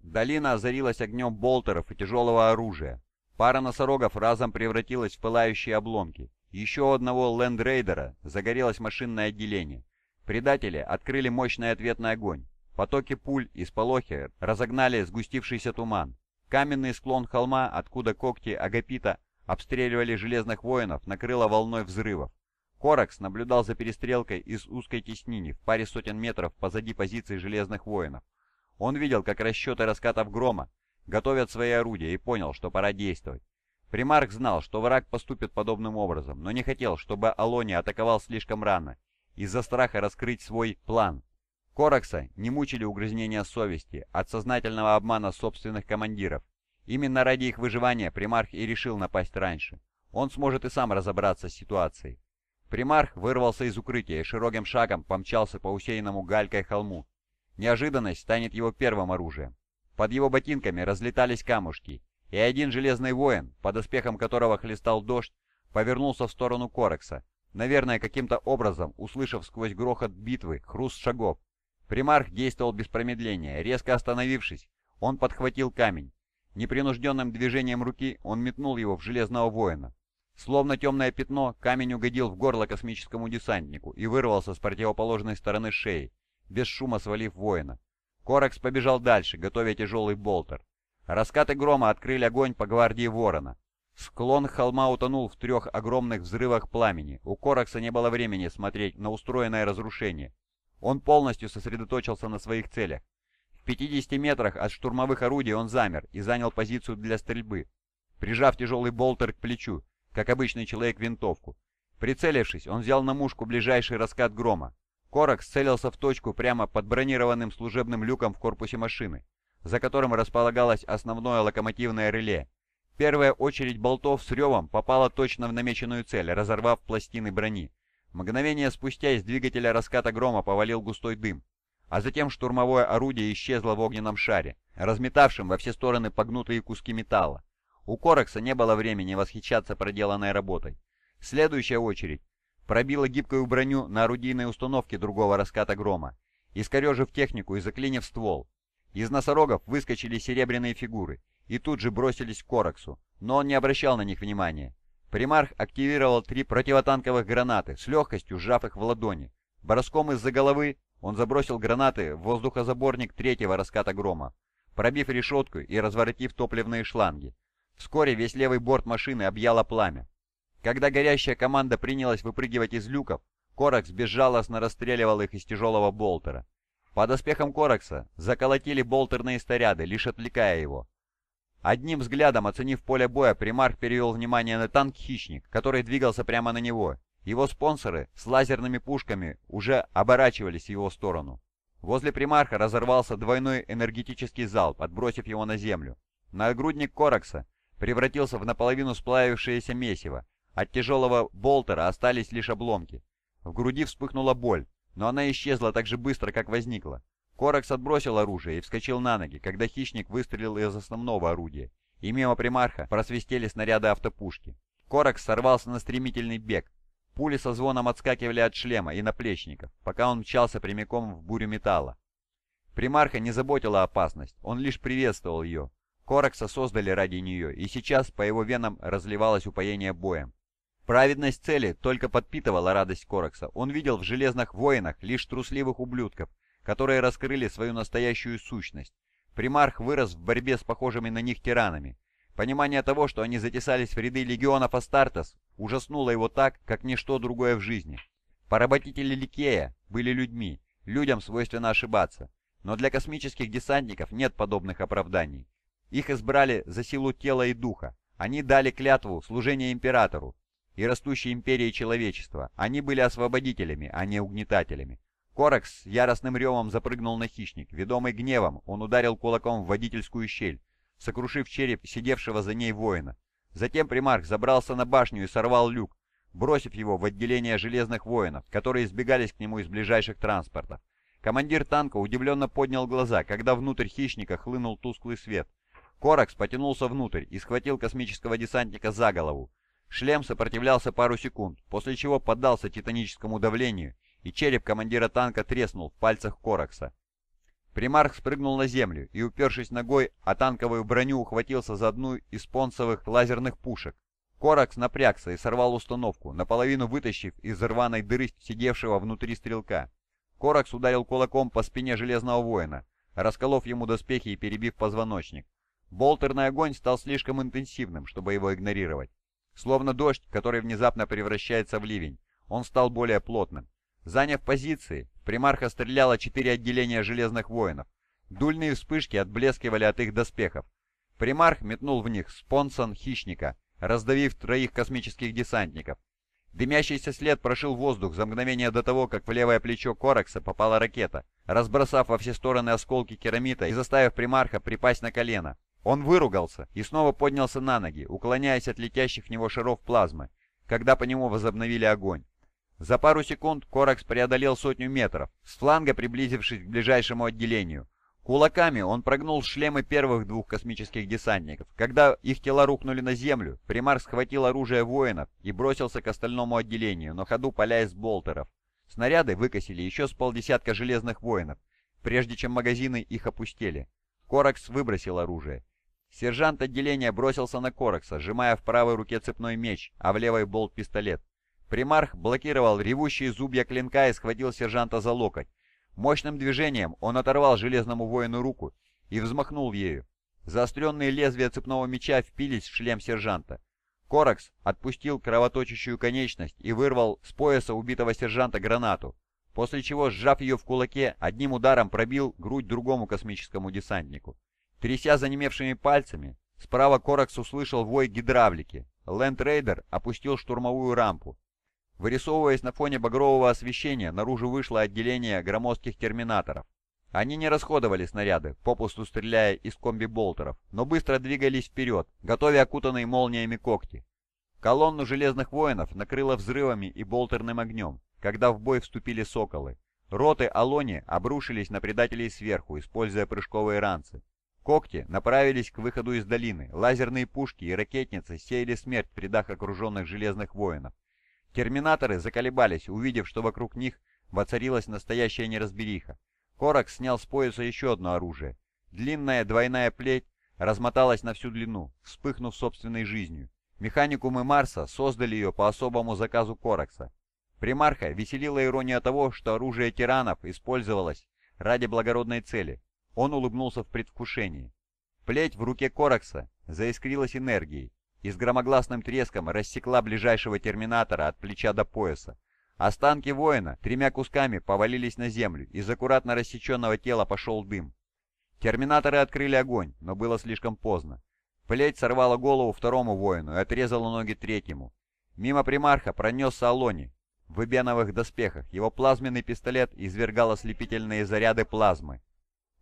Долина озарилась огнем болтеров и тяжелого оружия. Пара носорогов разом превратилась в пылающие обломки. Еще у одного лендрейдера загорелось машинное отделение. Предатели открыли мощный ответный огонь. Потоки пуль и сполохи разогнали сгустившийся туман. Каменный склон холма, откуда когти Агапита обстреливали железных воинов, накрыло волной взрывов. Коракс наблюдал за перестрелкой из узкой теснини в паре сотен метров позади позиций железных воинов. Он видел, как расчеты раскатов грома готовят свои орудия и понял, что пора действовать. Примарк знал, что враг поступит подобным образом, но не хотел, чтобы Алони атаковал слишком рано, из-за страха раскрыть свой план. Коракса не мучили угрызнения совести от сознательного обмана собственных командиров. Именно ради их выживания примарх и решил напасть раньше. Он сможет и сам разобраться с ситуацией. Примарх вырвался из укрытия и широким шагом помчался по усеянному галькой холму. Неожиданность станет его первым оружием. Под его ботинками разлетались камушки, и один железный воин, под оспехом которого хлестал дождь, повернулся в сторону Корекса, наверное, каким-то образом услышав сквозь грохот битвы хруст шагов Примарх действовал без промедления. Резко остановившись, он подхватил камень. Непринужденным движением руки он метнул его в железного воина. Словно темное пятно, камень угодил в горло космическому десантнику и вырвался с противоположной стороны шеи, без шума свалив воина. Коракс побежал дальше, готовя тяжелый болтер. Раскаты грома открыли огонь по гвардии ворона. Склон холма утонул в трех огромных взрывах пламени. У Коракса не было времени смотреть на устроенное разрушение. Он полностью сосредоточился на своих целях. В 50 метрах от штурмовых орудий он замер и занял позицию для стрельбы, прижав тяжелый болтер к плечу, как обычный человек винтовку. Прицелившись, он взял на мушку ближайший раскат грома. Корок сцелился в точку прямо под бронированным служебным люком в корпусе машины, за которым располагалось основное локомотивное реле. Первая очередь болтов с ревом попала точно в намеченную цель, разорвав пластины брони. Мгновение спустя из двигателя раската грома повалил густой дым, а затем штурмовое орудие исчезло в огненном шаре, разметавшем во все стороны погнутые куски металла. У Корокса не было времени восхищаться проделанной работой. Следующая очередь пробила гибкую броню на орудийной установке другого раската грома, искорежив технику и заклинив ствол. Из носорогов выскочили серебряные фигуры и тут же бросились к Кораксу, но он не обращал на них внимания. Примарх активировал три противотанковых гранаты, с легкостью сжав их в ладони. Броском из-за головы он забросил гранаты в воздухозаборник третьего раската грома, пробив решетку и разворотив топливные шланги. Вскоре весь левый борт машины объяло пламя. Когда горящая команда принялась выпрыгивать из люков, Коракс безжалостно расстреливал их из тяжелого болтера. Под оспехом Коракса заколотили болтерные снаряды, лишь отвлекая его. Одним взглядом, оценив поле боя, примарх перевел внимание на танк-хищник, который двигался прямо на него. Его спонсоры с лазерными пушками уже оборачивались в его сторону. Возле примарха разорвался двойной энергетический залп, отбросив его на землю. Нагрудник Коракса превратился в наполовину сплавившееся месиво. От тяжелого болтера остались лишь обломки. В груди вспыхнула боль, но она исчезла так же быстро, как возникла. Коракс отбросил оружие и вскочил на ноги, когда хищник выстрелил из основного орудия, и мимо примарха просвистели снаряды автопушки. Коракс сорвался на стремительный бег. Пули со звоном отскакивали от шлема и наплечников, пока он мчался прямиком в бурю металла. Примарха не заботила опасность, он лишь приветствовал ее. Коракса создали ради нее, и сейчас по его венам разливалось упоение боем. Праведность цели только подпитывала радость Коракса. Он видел в «Железных воинах» лишь трусливых ублюдков, которые раскрыли свою настоящую сущность. Примарх вырос в борьбе с похожими на них тиранами. Понимание того, что они затесались в ряды легионов Астартес, ужаснуло его так, как ничто другое в жизни. Поработители Ликея были людьми, людям свойственно ошибаться. Но для космических десантников нет подобных оправданий. Их избрали за силу тела и духа. Они дали клятву служения императору и растущей империи человечества. Они были освободителями, а не угнетателями. Коракс яростным ревом запрыгнул на хищник. Ведомый гневом, он ударил кулаком в водительскую щель, сокрушив череп сидевшего за ней воина. Затем примарх забрался на башню и сорвал люк, бросив его в отделение железных воинов, которые сбегались к нему из ближайших транспортов. Командир танка удивленно поднял глаза, когда внутрь хищника хлынул тусклый свет. Коракс потянулся внутрь и схватил космического десантника за голову. Шлем сопротивлялся пару секунд, после чего поддался титаническому давлению и череп командира танка треснул в пальцах Коракса. Примарх спрыгнул на землю и, упершись ногой, о танковую броню ухватился за одну из спонсовых лазерных пушек. Коракс напрягся и сорвал установку, наполовину вытащив из рваной дыры сидевшего внутри стрелка. Коракс ударил кулаком по спине Железного Воина, расколов ему доспехи и перебив позвоночник. Болтерный огонь стал слишком интенсивным, чтобы его игнорировать. Словно дождь, который внезапно превращается в ливень, он стал более плотным. Заняв позиции, примарха стреляла четыре отделения железных воинов. Дульные вспышки отблескивали от их доспехов. Примарх метнул в них спонсон хищника, раздавив троих космических десантников. Дымящийся след прошил воздух за мгновение до того, как в левое плечо Коракса попала ракета, разбросав во все стороны осколки керамита и заставив примарха припасть на колено. Он выругался и снова поднялся на ноги, уклоняясь от летящих в него шаров плазмы, когда по нему возобновили огонь. За пару секунд Коракс преодолел сотню метров, с фланга приблизившись к ближайшему отделению. Кулаками он прогнул шлемы первых двух космических десантников. Когда их тела рухнули на землю, Примар схватил оружие воинов и бросился к остальному отделению, на ходу поля из болтеров. Снаряды выкосили еще с полдесятка железных воинов, прежде чем магазины их опустили. Коракс выбросил оружие. Сержант отделения бросился на Коракса, сжимая в правой руке цепной меч, а в левой болт-пистолет. Примарх блокировал ревущие зубья клинка и схватил сержанта за локоть. Мощным движением он оторвал железному воину руку и взмахнул ею. Заостренные лезвия цепного меча впились в шлем сержанта. Коракс отпустил кровоточащую конечность и вырвал с пояса убитого сержанта гранату, после чего, сжав ее в кулаке, одним ударом пробил грудь другому космическому десантнику. Тряся занемевшими пальцами, справа Коракс услышал вой гидравлики. Ленд-рейдер опустил штурмовую рампу. Вырисовываясь на фоне багрового освещения, наружу вышло отделение громоздких терминаторов. Они не расходовали снаряды, попусту стреляя из комби-болтеров, но быстро двигались вперед, готовя окутанные молниями когти. Колонну железных воинов накрыло взрывами и болтерным огнем, когда в бой вступили соколы. Роты Алони обрушились на предателей сверху, используя прыжковые ранцы. Когти направились к выходу из долины, лазерные пушки и ракетницы сеяли смерть в рядах окруженных железных воинов, Терминаторы заколебались, увидев, что вокруг них воцарилась настоящая неразбериха. Коракс снял с пояса еще одно оружие. Длинная двойная плеть размоталась на всю длину, вспыхнув собственной жизнью. Механикумы Марса создали ее по особому заказу Коракса. Примарха веселила ирония того, что оружие тиранов использовалось ради благородной цели. Он улыбнулся в предвкушении. Плеть в руке Коракса заискрилась энергией и с громогласным треском рассекла ближайшего терминатора от плеча до пояса. Останки воина тремя кусками повалились на землю, из аккуратно рассеченного тела пошел дым. Терминаторы открыли огонь, но было слишком поздно. Плеть сорвала голову второму воину и отрезала ноги третьему. Мимо примарха пронесся Алони в эбеновых доспехах, его плазменный пистолет извергал ослепительные заряды плазмы.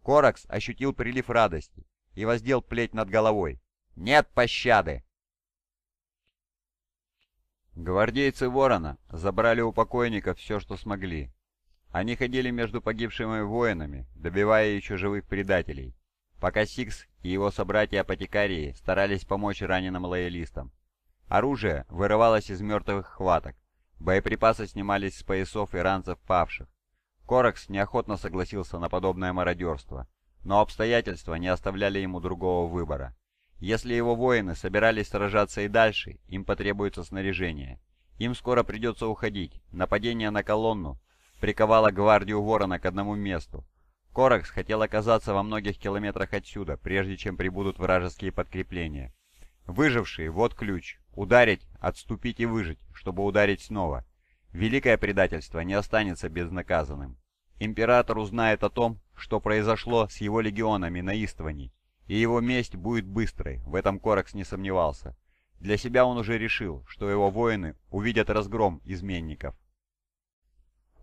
Коракс ощутил прилив радости и воздел плеть над головой. «Нет пощады!» Гвардейцы Ворона забрали у покойника все, что смогли. Они ходили между погибшими воинами, добивая еще живых предателей, пока Сикс и его собратья-апотекарии старались помочь раненым лоялистам. Оружие вырывалось из мертвых хваток, боеприпасы снимались с поясов и ранцев павших. Коракс неохотно согласился на подобное мародерство, но обстоятельства не оставляли ему другого выбора. Если его воины собирались сражаться и дальше, им потребуется снаряжение. Им скоро придется уходить. Нападение на колонну приковало гвардию ворона к одному месту. Коракс хотел оказаться во многих километрах отсюда, прежде чем прибудут вражеские подкрепления. Выжившие — вот ключ. Ударить, отступить и выжить, чтобы ударить снова. Великое предательство не останется безнаказанным. Император узнает о том, что произошло с его легионами на Истване, и его месть будет быстрой, в этом Коракс не сомневался. Для себя он уже решил, что его воины увидят разгром изменников.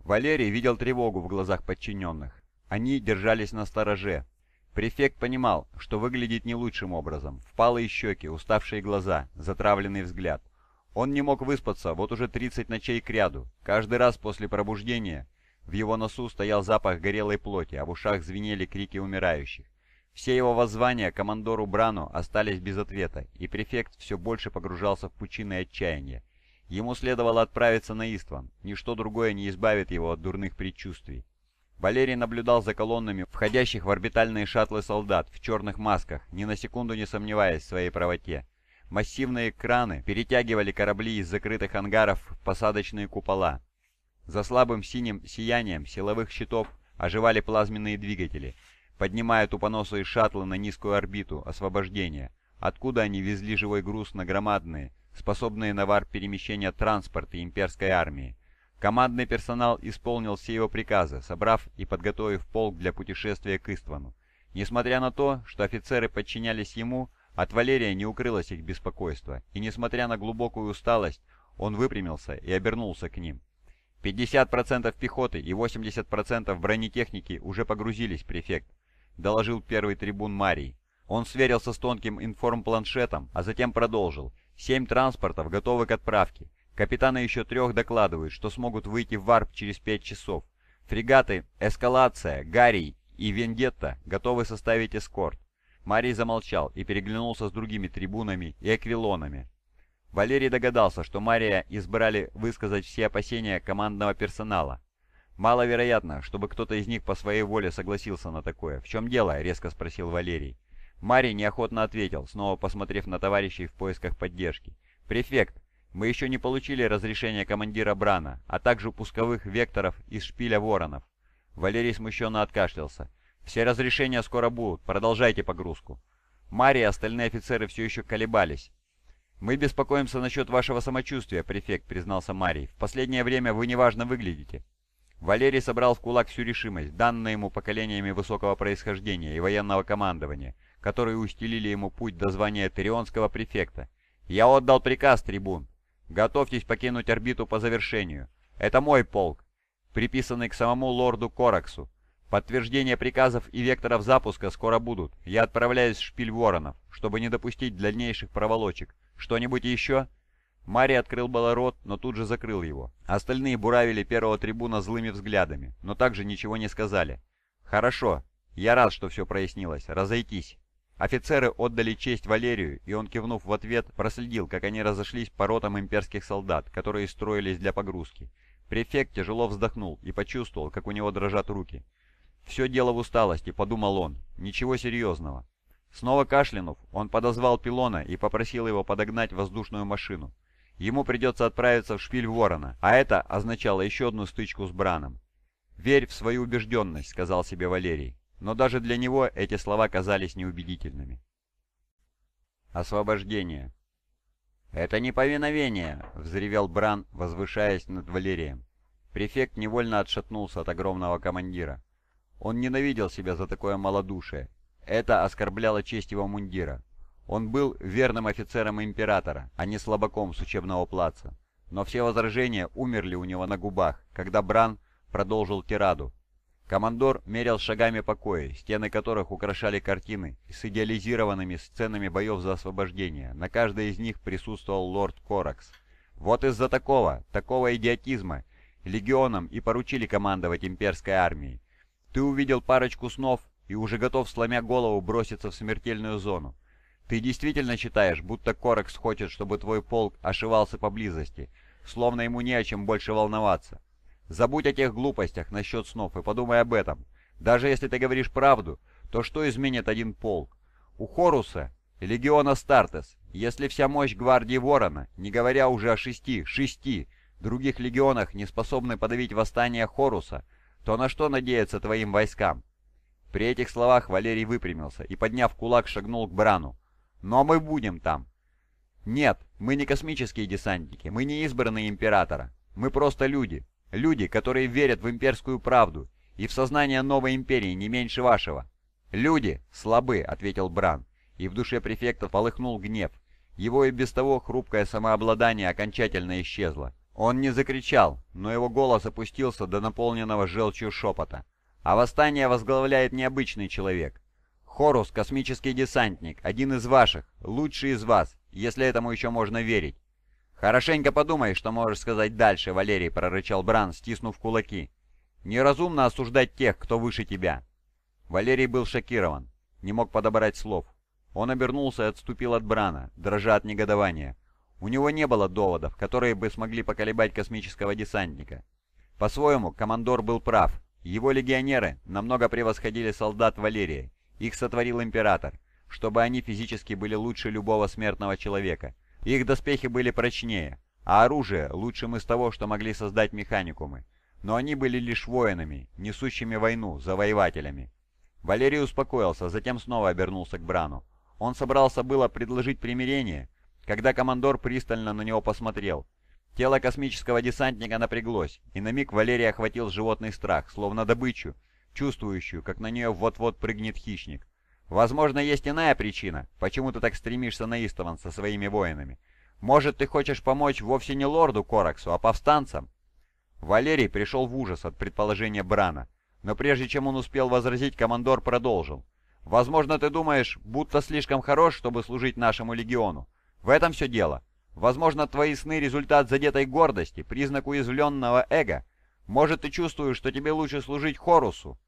Валерий видел тревогу в глазах подчиненных. Они держались на стороже. Префект понимал, что выглядит не лучшим образом. Впалые щеки, уставшие глаза, затравленный взгляд. Он не мог выспаться вот уже 30 ночей кряду. Каждый раз после пробуждения в его носу стоял запах горелой плоти, а в ушах звенели крики умирающих. Все его воззвания командору Брану остались без ответа, и префект все больше погружался в пучины отчаяния. Ему следовало отправиться на Истван, ничто другое не избавит его от дурных предчувствий. Валерий наблюдал за колоннами входящих в орбитальные шаттлы солдат в черных масках, ни на секунду не сомневаясь в своей правоте. Массивные краны перетягивали корабли из закрытых ангаров в посадочные купола. За слабым синим сиянием силовых щитов оживали плазменные двигатели — поднимая тупоносые шаттлы на низкую орбиту освобождения, откуда они везли живой груз на громадные, способные на вар перемещения транспорта имперской армии. Командный персонал исполнил все его приказы, собрав и подготовив полк для путешествия к Иствану. Несмотря на то, что офицеры подчинялись ему, от Валерия не укрылось их беспокойство, и несмотря на глубокую усталость, он выпрямился и обернулся к ним. 50% пехоты и 80% бронетехники уже погрузились, префект. — доложил первый трибун Марий. Он сверился с тонким информпланшетом, а затем продолжил. «Семь транспортов готовы к отправке. Капитаны еще трех докладывают, что смогут выйти в варп через пять часов. Фрегаты «Эскалация», «Гарий» и «Вендетта» готовы составить эскорт». Марий замолчал и переглянулся с другими трибунами и аквилонами. Валерий догадался, что Мария избрали высказать все опасения командного персонала, «Маловероятно, чтобы кто-то из них по своей воле согласился на такое. В чем дело?» — резко спросил Валерий. Мари неохотно ответил, снова посмотрев на товарищей в поисках поддержки. «Префект, мы еще не получили разрешение командира Брана, а также пусковых векторов из шпиля воронов». Валерий смущенно откашлялся. «Все разрешения скоро будут, продолжайте погрузку». Мари и остальные офицеры все еще колебались. «Мы беспокоимся насчет вашего самочувствия, префект», — признался Марий. «В последнее время вы неважно выглядите». Валерий собрал в кулак всю решимость, данную ему поколениями высокого происхождения и военного командования, которые устелили ему путь до звания Терионского префекта. «Я отдал приказ, трибун. Готовьтесь покинуть орбиту по завершению. Это мой полк, приписанный к самому лорду Кораксу. Подтверждения приказов и векторов запуска скоро будут. Я отправляюсь в шпиль воронов, чтобы не допустить дальнейших проволочек. Что-нибудь еще?» Мари открыл было рот, но тут же закрыл его. Остальные буравили первого трибуна злыми взглядами, но также ничего не сказали. «Хорошо. Я рад, что все прояснилось. Разойтись». Офицеры отдали честь Валерию, и он, кивнув в ответ, проследил, как они разошлись по ротам имперских солдат, которые строились для погрузки. Префект тяжело вздохнул и почувствовал, как у него дрожат руки. «Все дело в усталости», — подумал он. «Ничего серьезного». Снова кашлянув, он подозвал пилона и попросил его подогнать воздушную машину. Ему придется отправиться в шпиль Ворона, а это означало еще одну стычку с Браном. «Верь в свою убежденность», — сказал себе Валерий, но даже для него эти слова казались неубедительными. Освобождение. «Это не повиновение!» — взревел Бран, возвышаясь над Валерием. Префект невольно отшатнулся от огромного командира. Он ненавидел себя за такое малодушие. Это оскорбляло честь его мундира. Он был верным офицером императора, а не слабаком с учебного плаца. Но все возражения умерли у него на губах, когда Бран продолжил тираду. Командор мерял шагами покоя, стены которых украшали картины с идеализированными сценами боев за освобождение. На каждой из них присутствовал лорд Коракс. Вот из-за такого, такого идиотизма, легионам и поручили командовать имперской армией. Ты увидел парочку снов и уже готов, сломя голову, броситься в смертельную зону. Ты действительно считаешь, будто Корекс хочет, чтобы твой полк ошивался поблизости, словно ему не о чем больше волноваться? Забудь о тех глупостях насчет снов и подумай об этом. Даже если ты говоришь правду, то что изменит один полк? У Хоруса легиона Стартес, если вся мощь гвардии Ворона, не говоря уже о шести, шести других легионах, не способны подавить восстание Хоруса, то на что надеяться твоим войскам? При этих словах Валерий выпрямился и, подняв кулак, шагнул к Брану. Но мы будем там. Нет, мы не космические десантники, мы не избранные Императора. Мы просто люди. Люди, которые верят в имперскую правду и в сознание новой империи не меньше вашего. Люди слабы, ответил Бран, и в душе префекта полыхнул гнев. Его и без того хрупкое самообладание окончательно исчезло. Он не закричал, но его голос опустился до наполненного желчью шепота. А восстание возглавляет необычный человек, Хорус — космический десантник, один из ваших, лучший из вас, если этому еще можно верить. Хорошенько подумай, что можешь сказать дальше, Валерий, — прорычал Бран, стиснув кулаки. Неразумно осуждать тех, кто выше тебя. Валерий был шокирован, не мог подобрать слов. Он обернулся и отступил от Брана, дрожа от негодования. У него не было доводов, которые бы смогли поколебать космического десантника. По-своему, командор был прав. Его легионеры намного превосходили солдат Валерия, их сотворил Император, чтобы они физически были лучше любого смертного человека. Их доспехи были прочнее, а оружие лучшим из того, что могли создать механикумы. Но они были лишь воинами, несущими войну, завоевателями. Валерий успокоился, затем снова обернулся к Брану. Он собрался было предложить примирение, когда командор пристально на него посмотрел. Тело космического десантника напряглось, и на миг Валерий охватил животный страх, словно добычу, чувствующую, как на нее вот-вот прыгнет хищник. Возможно, есть иная причина, почему ты так стремишься на Истован со своими воинами. Может, ты хочешь помочь вовсе не лорду Кораксу, а повстанцам?» Валерий пришел в ужас от предположения Брана, но прежде чем он успел возразить, командор продолжил. «Возможно, ты думаешь, будто слишком хорош, чтобы служить нашему легиону. В этом все дело. Возможно, твои сны — результат задетой гордости, признак уязвленного эго, может, ты чувствуешь, что тебе лучше служить Хорусу?»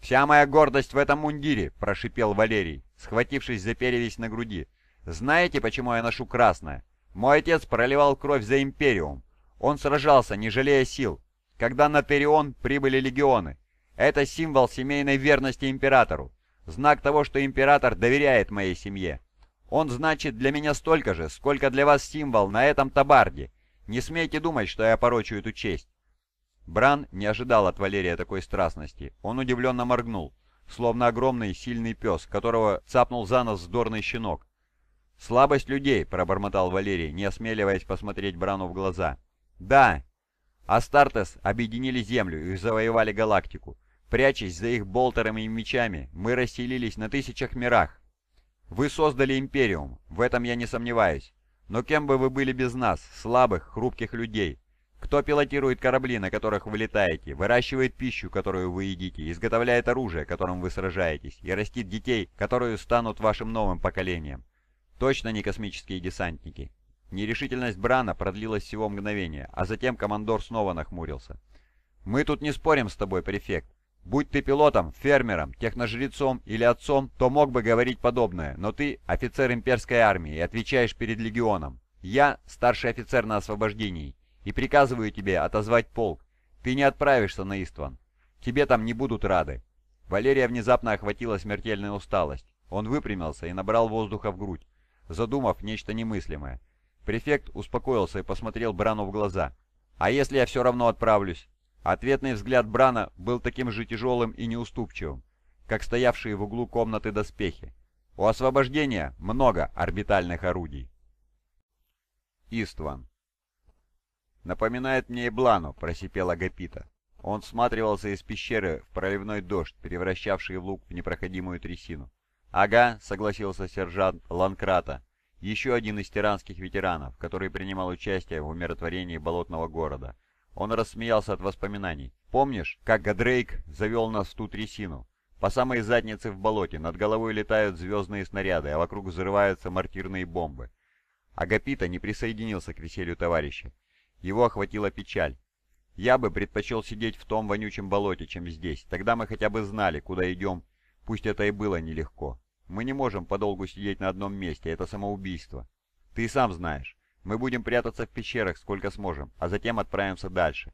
«Вся моя гордость в этом мундире!» — прошипел Валерий, схватившись за перевязь на груди. «Знаете, почему я ношу красное? Мой отец проливал кровь за Империум. Он сражался, не жалея сил, когда на Терион прибыли легионы. Это символ семейной верности Императору, знак того, что Император доверяет моей семье. Он значит для меня столько же, сколько для вас символ на этом табарде. Не смейте думать, что я порочу эту честь. Бран не ожидал от Валерия такой страстности. Он удивленно моргнул, словно огромный сильный пес, которого цапнул за нос вздорный щенок. «Слабость людей», — пробормотал Валерий, не осмеливаясь посмотреть Брану в глаза. «Да! Астартес объединили Землю и завоевали галактику. Прячась за их болтерами и мечами, мы расселились на тысячах мирах. Вы создали Империум, в этом я не сомневаюсь. Но кем бы вы были без нас, слабых, хрупких людей? Кто пилотирует корабли, на которых вы летаете, выращивает пищу, которую вы едите, изготовляет оружие, которым вы сражаетесь, и растит детей, которые станут вашим новым поколением? Точно не космические десантники. Нерешительность Брана продлилась всего мгновение, а затем командор снова нахмурился. «Мы тут не спорим с тобой, префект. Будь ты пилотом, фермером, техножрецом или отцом, то мог бы говорить подобное, но ты офицер имперской армии и отвечаешь перед легионом. Я старший офицер на освобождении. И приказываю тебе отозвать полк. Ты не отправишься на Истван. Тебе там не будут рады». Валерия внезапно охватила смертельная усталость. Он выпрямился и набрал воздуха в грудь, задумав нечто немыслимое. Префект успокоился и посмотрел Брану в глаза. «А если я все равно отправлюсь?» Ответный взгляд Брана был таким же тяжелым и неуступчивым, как стоявшие в углу комнаты доспехи. У освобождения много орбитальных орудий. Истван. «Напоминает мне и Блану», — просипела Агапита. Он всматривался из пещеры в проливной дождь, превращавший лук в непроходимую трясину. «Ага», — согласился сержант Ланкрата, еще один из тиранских ветеранов, который принимал участие в умиротворении болотного города. Он рассмеялся от воспоминаний. «Помнишь, как Гадрейк завел нас в ту трясину? По самой заднице в болоте над головой летают звездные снаряды, а вокруг взрываются мортирные бомбы». Агапита не присоединился к веселью товарища. Его охватила печаль. «Я бы предпочел сидеть в том вонючем болоте, чем здесь. Тогда мы хотя бы знали, куда идем, пусть это и было нелегко. Мы не можем подолгу сидеть на одном месте, это самоубийство. Ты сам знаешь. Мы будем прятаться в пещерах сколько сможем, а затем отправимся дальше.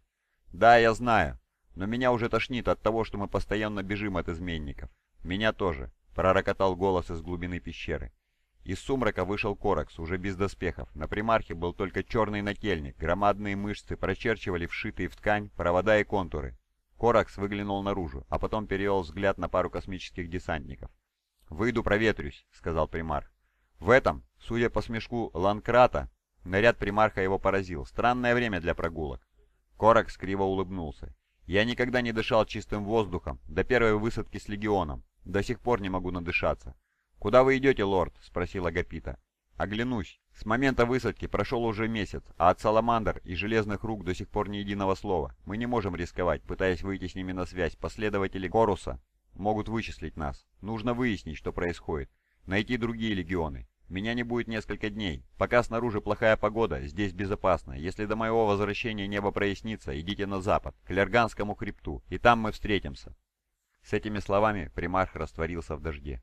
Да, я знаю, но меня уже тошнит от того, что мы постоянно бежим от изменников. Меня тоже, пророкотал голос из глубины пещеры. Из сумрака вышел Коракс, уже без доспехов. На примархе был только черный нательник, громадные мышцы прочерчивали вшитые в ткань провода и контуры. Коракс выглянул наружу, а потом перевел взгляд на пару космических десантников. «Выйду проветрюсь», — сказал примарх. В этом, судя по смешку Ланкрата, наряд примарха его поразил. Странное время для прогулок. Коракс криво улыбнулся. «Я никогда не дышал чистым воздухом, до первой высадки с легионом. До сих пор не могу надышаться». «Куда вы идете, лорд?» — спросил Агапита. «Оглянусь. С момента высадки прошел уже месяц, а от Саламандр и Железных Рук до сих пор ни единого слова. Мы не можем рисковать, пытаясь выйти с ними на связь. Последователи Коруса могут вычислить нас. Нужно выяснить, что происходит. Найти другие легионы. Меня не будет несколько дней. Пока снаружи плохая погода, здесь безопасно. Если до моего возвращения небо прояснится, идите на запад, к Лерганскому хребту, и там мы встретимся». С этими словами примарх растворился в дожде.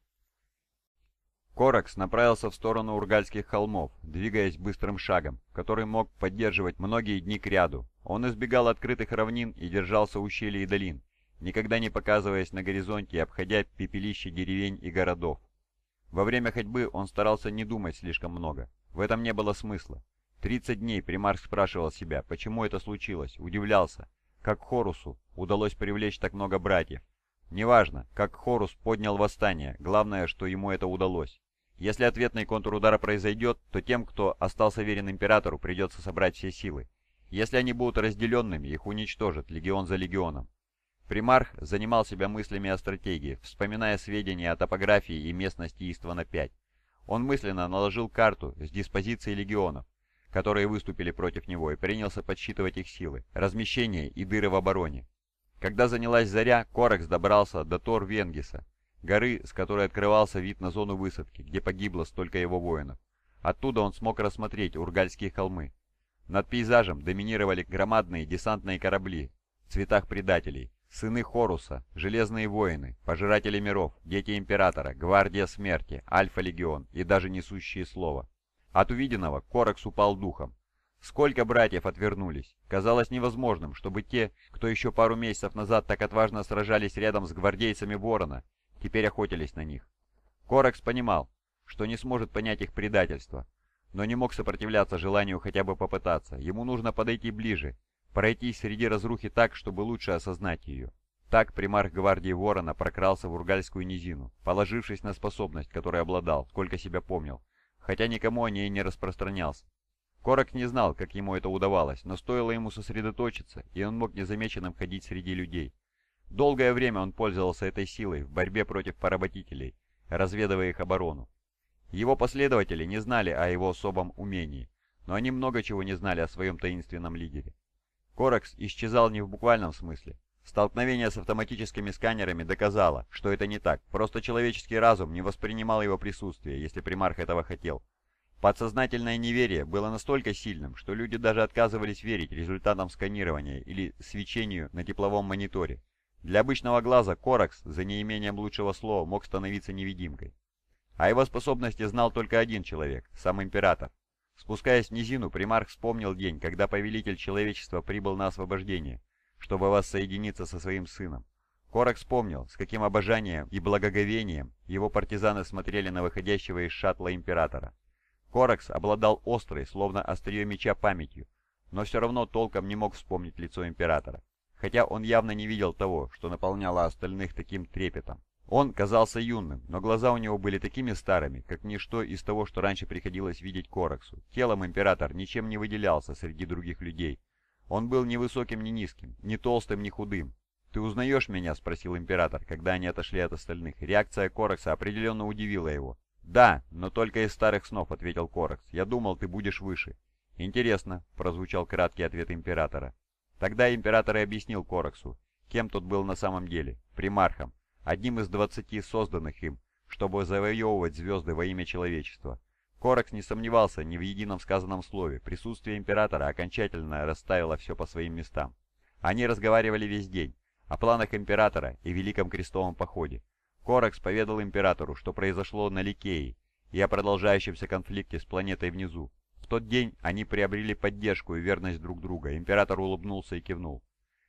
Коракс направился в сторону Ургальских холмов, двигаясь быстрым шагом, который мог поддерживать многие дни кряду. Он избегал открытых равнин и держался ущелий и долин, никогда не показываясь на горизонте и обходя пепелище деревень и городов. Во время ходьбы он старался не думать слишком много. В этом не было смысла. 30 дней Примарк спрашивал себя, почему это случилось, удивлялся, как Хорусу удалось привлечь так много братьев. Неважно, как Хорус поднял восстание, главное, что ему это удалось. Если ответный контур удара произойдет, то тем, кто остался верен Императору, придется собрать все силы. Если они будут разделенными, их уничтожат легион за легионом. Примарх занимал себя мыслями о стратегии, вспоминая сведения о топографии и местности Иствана-5. Он мысленно наложил карту с диспозицией легионов, которые выступили против него, и принялся подсчитывать их силы, размещение и дыры в обороне. Когда занялась заря, Коракс добрался до Тор-Венгиса, горы, с которой открывался вид на зону высадки, где погибло столько его воинов. Оттуда он смог рассмотреть Ургальские холмы. Над пейзажем доминировали громадные десантные корабли в цветах предателей, сыны Хоруса, Железные Воины, Пожиратели Миров, Дети Императора, Гвардия Смерти, Альфа-Легион и даже Несущие Слово. От увиденного Коракс упал духом. Сколько братьев отвернулись. Казалось невозможным, чтобы те, кто еще пару месяцев назад так отважно сражались рядом с гвардейцами Ворона, теперь охотились на них. Корекс понимал, что не сможет понять их предательство, но не мог сопротивляться желанию хотя бы попытаться. Ему нужно подойти ближе, пройтись среди разрухи так, чтобы лучше осознать ее. Так примарх гвардии Ворона прокрался в Ургальскую низину, положившись на способность, которой обладал, сколько себя помнил, хотя никому о ней не распространялся. Корекс не знал, как ему это удавалось, но стоило ему сосредоточиться, и он мог незамеченным ходить среди людей. Долгое время он пользовался этой силой в борьбе против поработителей, разведывая их оборону. Его последователи не знали о его особом умении, но они много чего не знали о своем таинственном лидере. Коракс исчезал не в буквальном смысле. Столкновение с автоматическими сканерами доказало, что это не так, просто человеческий разум не воспринимал его присутствие, если примарх этого хотел. Подсознательное неверие было настолько сильным, что люди даже отказывались верить результатам сканирования или свечению на тепловом мониторе, для обычного глаза Коракс, за неимением лучшего слова, мог становиться невидимкой. а его способности знал только один человек, сам Император. Спускаясь в низину, примарх вспомнил день, когда повелитель человечества прибыл на освобождение, чтобы воссоединиться со своим сыном. Корак вспомнил, с каким обожанием и благоговением его партизаны смотрели на выходящего из шаттла Императора. Коракс обладал острой, словно острие меча памятью, но все равно толком не мог вспомнить лицо Императора хотя он явно не видел того, что наполняло остальных таким трепетом. Он казался юным, но глаза у него были такими старыми, как ничто из того, что раньше приходилось видеть Кораксу. Телом император ничем не выделялся среди других людей. Он был ни высоким, ни низким, ни толстым, ни худым. «Ты узнаешь меня?» — спросил император, когда они отошли от остальных. Реакция Коракса определенно удивила его. «Да, но только из старых снов», — ответил Коракс. «Я думал, ты будешь выше». «Интересно», — прозвучал краткий ответ императора. Тогда император и объяснил Кораксу, кем тот был на самом деле, примархом, одним из двадцати созданных им, чтобы завоевывать звезды во имя человечества. Коракс не сомневался ни в едином сказанном слове, присутствие императора окончательно расставило все по своим местам. Они разговаривали весь день, о планах императора и Великом Крестовом Походе. Коракс поведал императору, что произошло на Ликее, и о продолжающемся конфликте с планетой внизу, в тот день они приобрели поддержку и верность друг друга. Император улыбнулся и кивнул.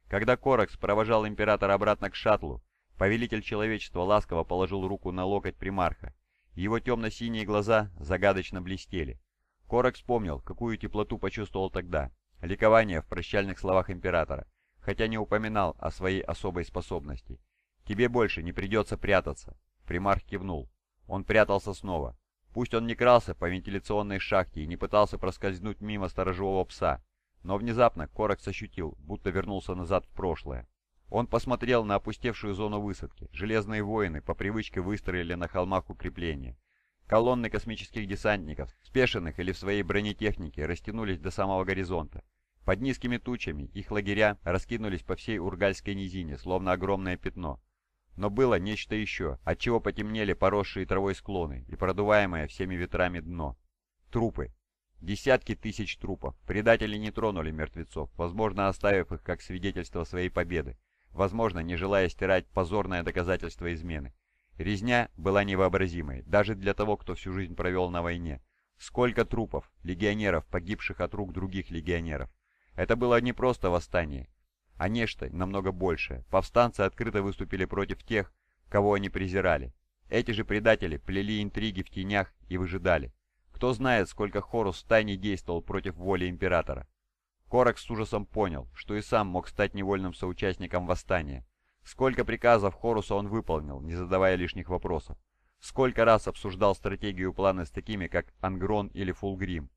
Когда Коракс провожал императора обратно к шаттлу, повелитель человечества ласково положил руку на локоть примарха. Его темно-синие глаза загадочно блестели. Коракс помнил, какую теплоту почувствовал тогда. Ликование в прощальных словах императора, хотя не упоминал о своей особой способности. «Тебе больше не придется прятаться», — примарх кивнул. Он прятался снова. Пусть он не крался по вентиляционной шахте и не пытался проскользнуть мимо сторожевого пса, но внезапно Коракс ощутил, будто вернулся назад в прошлое. Он посмотрел на опустевшую зону высадки. Железные воины по привычке выстроили на холмах укрепления. Колонны космических десантников, спешенных или в своей бронетехнике, растянулись до самого горизонта. Под низкими тучами их лагеря раскинулись по всей Ургальской низине, словно огромное пятно. Но было нечто еще, отчего потемнели поросшие травой склоны и продуваемое всеми ветрами дно. Трупы. Десятки тысяч трупов. Предатели не тронули мертвецов, возможно, оставив их как свидетельство своей победы, возможно, не желая стирать позорное доказательство измены. Резня была невообразимой, даже для того, кто всю жизнь провел на войне. Сколько трупов, легионеров, погибших от рук других легионеров. Это было не просто восстание, а нечто намного большее. Повстанцы открыто выступили против тех, кого они презирали. Эти же предатели плели интриги в тенях и выжидали. Кто знает, сколько Хорус тайне действовал против воли Императора. Корок с ужасом понял, что и сам мог стать невольным соучастником восстания. Сколько приказов Хоруса он выполнил, не задавая лишних вопросов. Сколько раз обсуждал стратегию планы с такими, как Ангрон или Фулгрим,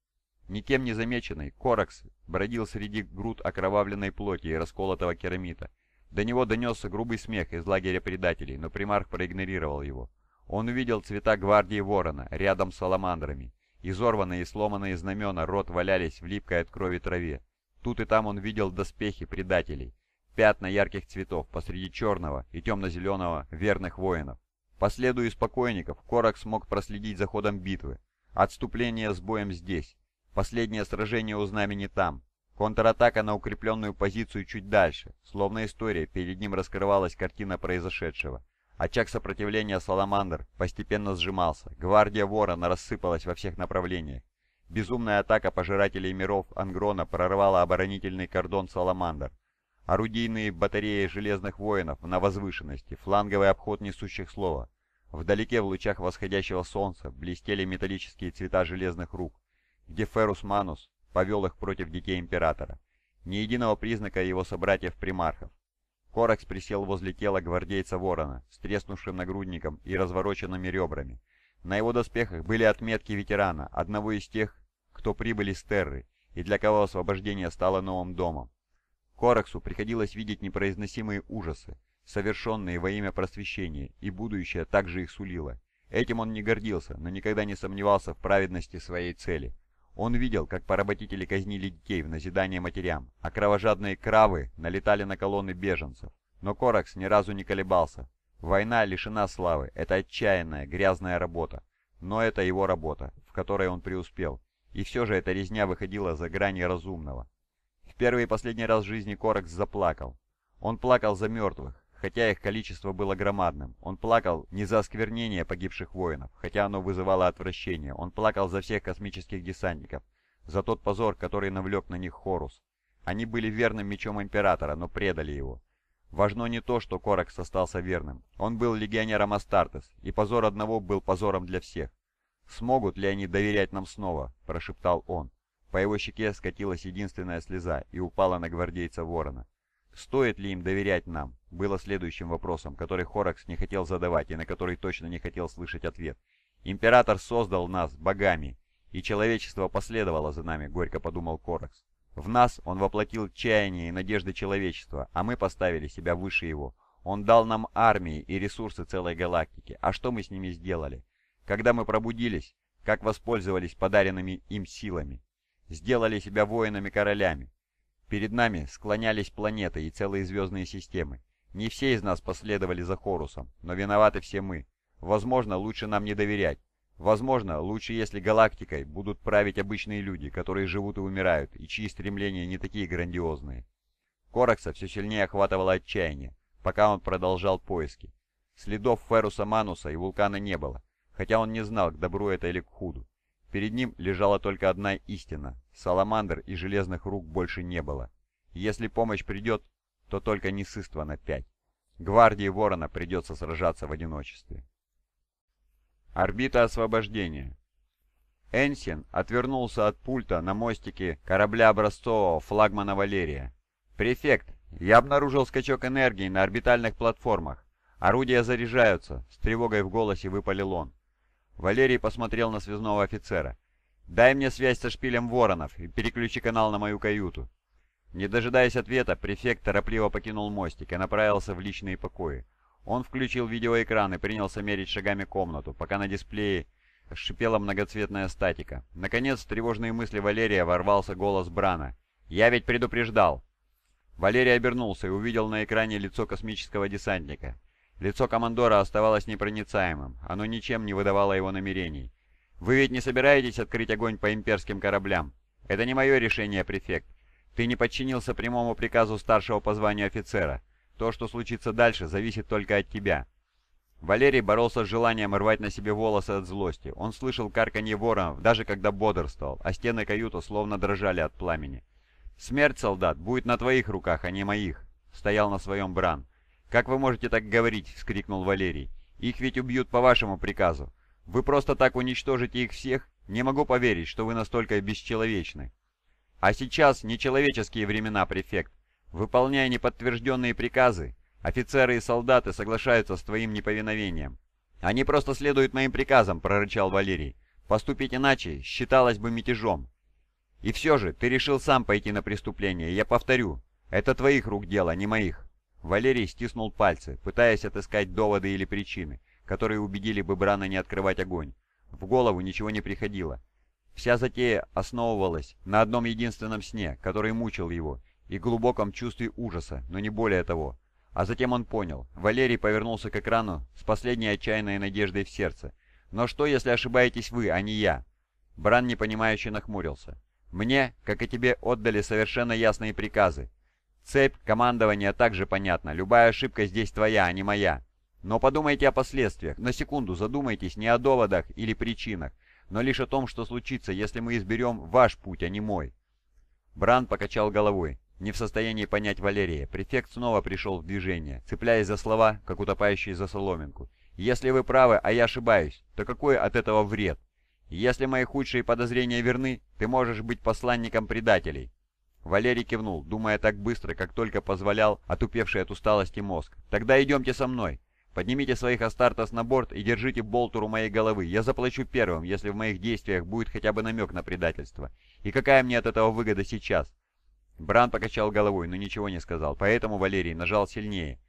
Никем не замеченный, Коракс бродил среди груд окровавленной плоти и расколотого керамита. До него донесся грубый смех из лагеря предателей, но примарх проигнорировал его. Он увидел цвета гвардии ворона рядом с саламандрами. Изорванные и сломанные знамена рот валялись в липкой от крови траве. Тут и там он видел доспехи предателей, пятна ярких цветов посреди черного и темно-зеленого верных воинов. По следу из покойников Корак смог проследить за ходом битвы. Отступление с боем здесь, Последнее сражение у знамени там. Контратака на укрепленную позицию чуть дальше, словно история, перед ним раскрывалась картина произошедшего. Очаг сопротивления «Саламандр» постепенно сжимался, гвардия Ворона рассыпалась во всех направлениях. Безумная атака пожирателей миров Ангрона прорвала оборонительный кордон «Саламандр». Орудийные батареи железных воинов на возвышенности, фланговый обход несущих слова. Вдалеке в лучах восходящего солнца блестели металлические цвета железных рук где Ферус Манус повел их против детей Императора. Ни единого признака его собратьев-примархов. Коракс присел возле тела гвардейца Ворона с треснувшим нагрудником и развороченными ребрами. На его доспехах были отметки ветерана, одного из тех, кто прибыли с Терры, и для кого освобождение стало новым домом. Кораксу приходилось видеть непроизносимые ужасы, совершенные во имя просвещения, и будущее также их сулило. Этим он не гордился, но никогда не сомневался в праведности своей цели. Он видел, как поработители казнили детей в назидание матерям, а кровожадные кравы налетали на колонны беженцев. Но Коракс ни разу не колебался. Война лишена славы, это отчаянная, грязная работа. Но это его работа, в которой он преуспел. И все же эта резня выходила за грани разумного. В первый и последний раз в жизни Коракс заплакал. Он плакал за мертвых, хотя их количество было громадным. Он плакал не за осквернение погибших воинов, хотя оно вызывало отвращение. Он плакал за всех космических десантников, за тот позор, который навлек на них Хорус. Они были верным мечом Императора, но предали его. Важно не то, что Коракс остался верным. Он был легионером Астартес, и позор одного был позором для всех. «Смогут ли они доверять нам снова?» – прошептал он. По его щеке скатилась единственная слеза и упала на гвардейца Ворона. Стоит ли им доверять нам, было следующим вопросом, который Хоракс не хотел задавать и на который точно не хотел слышать ответ. «Император создал нас богами, и человечество последовало за нами», — горько подумал Хоракс. «В нас он воплотил чаяние и надежды человечества, а мы поставили себя выше его. Он дал нам армии и ресурсы целой галактики. А что мы с ними сделали? Когда мы пробудились, как воспользовались подаренными им силами? Сделали себя воинами-королями, Перед нами склонялись планеты и целые звездные системы. Не все из нас последовали за Хорусом, но виноваты все мы. Возможно, лучше нам не доверять. Возможно, лучше, если галактикой будут править обычные люди, которые живут и умирают, и чьи стремления не такие грандиозные. Коракса все сильнее охватывало отчаяние, пока он продолжал поиски. Следов Феруса Мануса и вулкана не было, хотя он не знал, к добру это или к худу. Перед ним лежала только одна истина — саламандр и железных рук больше не было. Если помощь придет, то только не с Иствана 5. Гвардии Ворона придется сражаться в одиночестве. Орбита освобождения. Энсин отвернулся от пульта на мостике корабля образцового флагмана Валерия. «Префект, я обнаружил скачок энергии на орбитальных платформах. Орудия заряжаются», — с тревогой в голосе выпалил он. Валерий посмотрел на связного офицера. «Дай мне связь со шпилем воронов и переключи канал на мою каюту». Не дожидаясь ответа, префект торопливо покинул мостик и направился в личные покои. Он включил видеоэкран и принялся мерить шагами комнату, пока на дисплее шипела многоцветная статика. Наконец, в тревожные мысли Валерия ворвался голос Брана. «Я ведь предупреждал!» Валерий обернулся и увидел на экране лицо космического десантника. Лицо командора оставалось непроницаемым, оно ничем не выдавало его намерений. «Вы ведь не собираетесь открыть огонь по имперским кораблям? Это не мое решение, префект. Ты не подчинился прямому приказу старшего по званию офицера. То, что случится дальше, зависит только от тебя». Валерий боролся с желанием рвать на себе волосы от злости. Он слышал карканье воронов, даже когда бодрствовал, а стены каюты словно дрожали от пламени. «Смерть, солдат, будет на твоих руках, а не моих», — стоял на своем Бран. «Как вы можете так говорить?» — вскрикнул Валерий. «Их ведь убьют по вашему приказу. Вы просто так уничтожите их всех? Не могу поверить, что вы настолько бесчеловечны». «А сейчас нечеловеческие времена, префект. Выполняя неподтвержденные приказы, офицеры и солдаты соглашаются с твоим неповиновением». «Они просто следуют моим приказам», — прорычал Валерий. «Поступить иначе считалось бы мятежом». «И все же ты решил сам пойти на преступление, я повторю. Это твоих рук дело, а не моих». Валерий стиснул пальцы, пытаясь отыскать доводы или причины, которые убедили бы Брана не открывать огонь. В голову ничего не приходило. Вся затея основывалась на одном единственном сне, который мучил его, и глубоком чувстве ужаса, но не более того. А затем он понял. Валерий повернулся к экрану с последней отчаянной надеждой в сердце. «Но что, если ошибаетесь вы, а не я?» Бран непонимающе нахмурился. «Мне, как и тебе, отдали совершенно ясные приказы. Цепь командования также понятна. Любая ошибка здесь твоя, а не моя. Но подумайте о последствиях. На секунду задумайтесь не о доводах или причинах, но лишь о том, что случится, если мы изберем ваш путь, а не мой. Бран покачал головой. Не в состоянии понять Валерия, префект снова пришел в движение, цепляясь за слова, как утопающий за соломинку. «Если вы правы, а я ошибаюсь, то какой от этого вред? Если мои худшие подозрения верны, ты можешь быть посланником предателей. Валерий кивнул, думая так быстро, как только позволял отупевший от усталости мозг. «Тогда идемте со мной. Поднимите своих Астартес на борт и держите болтуру моей головы. Я заплачу первым, если в моих действиях будет хотя бы намек на предательство. И какая мне от этого выгода сейчас?» Бран покачал головой, но ничего не сказал, поэтому Валерий нажал сильнее.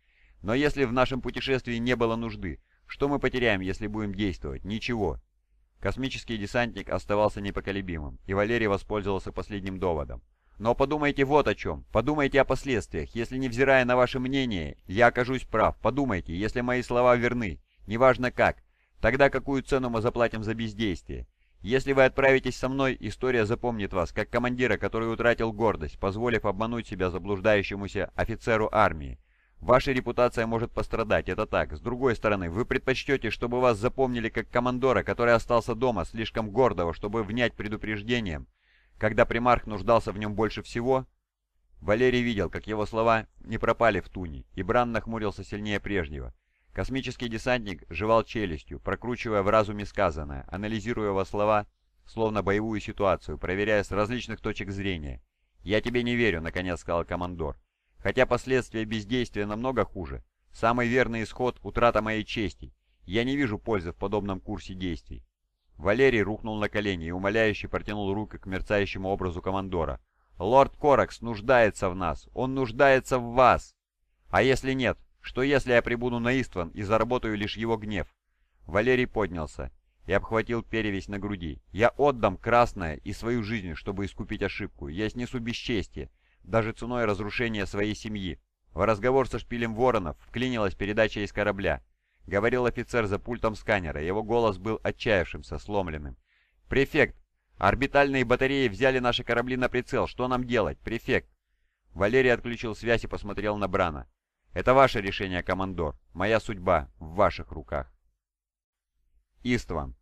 «Но если в нашем путешествии не было нужды, что мы потеряем, если будем действовать? Ничего». Космический десантник оставался непоколебимым, и Валерий воспользовался последним доводом. Но подумайте вот о чем. Подумайте о последствиях. Если, невзирая на ваше мнение, я окажусь прав, подумайте, если мои слова верны, неважно как, тогда какую цену мы заплатим за бездействие. Если вы отправитесь со мной, история запомнит вас как командира, который утратил гордость, позволив обмануть себя заблуждающемуся офицеру армии. Ваша репутация может пострадать, это так. С другой стороны, вы предпочтете, чтобы вас запомнили как командора, который остался дома, слишком гордого, чтобы внять предупреждением, когда примарх нуждался в нем больше всего, Валерий видел, как его слова не пропали в туне, и Бран нахмурился сильнее прежнего. Космический десантник жевал челюстью, прокручивая в разуме сказанное, анализируя его слова, словно боевую ситуацию, проверяя с различных точек зрения. «Я тебе не верю», — наконец сказал командор. «Хотя последствия бездействия намного хуже. Самый верный исход — утрата моей чести. Я не вижу пользы в подобном курсе действий. Валерий рухнул на колени и умоляюще протянул руки к мерцающему образу командора. «Лорд Коракс нуждается в нас! Он нуждается в вас!» «А если нет? Что если я прибуду на Истван и заработаю лишь его гнев?» Валерий поднялся и обхватил перевязь на груди. «Я отдам красное и свою жизнь, чтобы искупить ошибку. Я снесу бесчестие, даже ценой разрушения своей семьи». В разговор со шпилем воронов вклинилась передача из корабля. Говорил офицер за пультом сканера, его голос был отчаявшимся, сломленным. «Префект! Орбитальные батареи взяли наши корабли на прицел. Что нам делать, префект?» Валерий отключил связь и посмотрел на Брана. «Это ваше решение, командор. Моя судьба в ваших руках». Истван.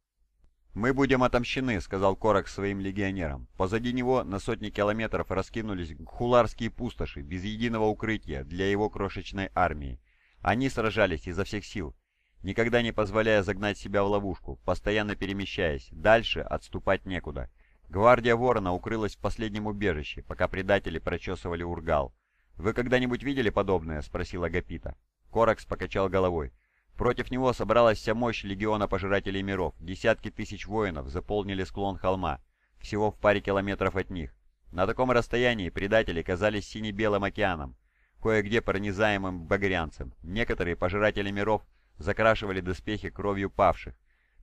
«Мы будем отомщены», — сказал Корок своим легионерам. Позади него на сотни километров раскинулись хуларские пустоши, без единого укрытия для его крошечной армии. Они сражались изо всех сил, никогда не позволяя загнать себя в ловушку, постоянно перемещаясь, дальше отступать некуда. Гвардия Ворона укрылась в последнем убежище, пока предатели прочесывали Ургал. «Вы когда-нибудь видели подобное?» — спросила Гапита. Коракс покачал головой. Против него собралась вся мощь легиона Пожирателей Миров. Десятки тысяч воинов заполнили склон холма, всего в паре километров от них. На таком расстоянии предатели казались сине-белым океаном, кое-где пронизаемым багрянцем. Некоторые Пожиратели Миров — закрашивали доспехи кровью павших,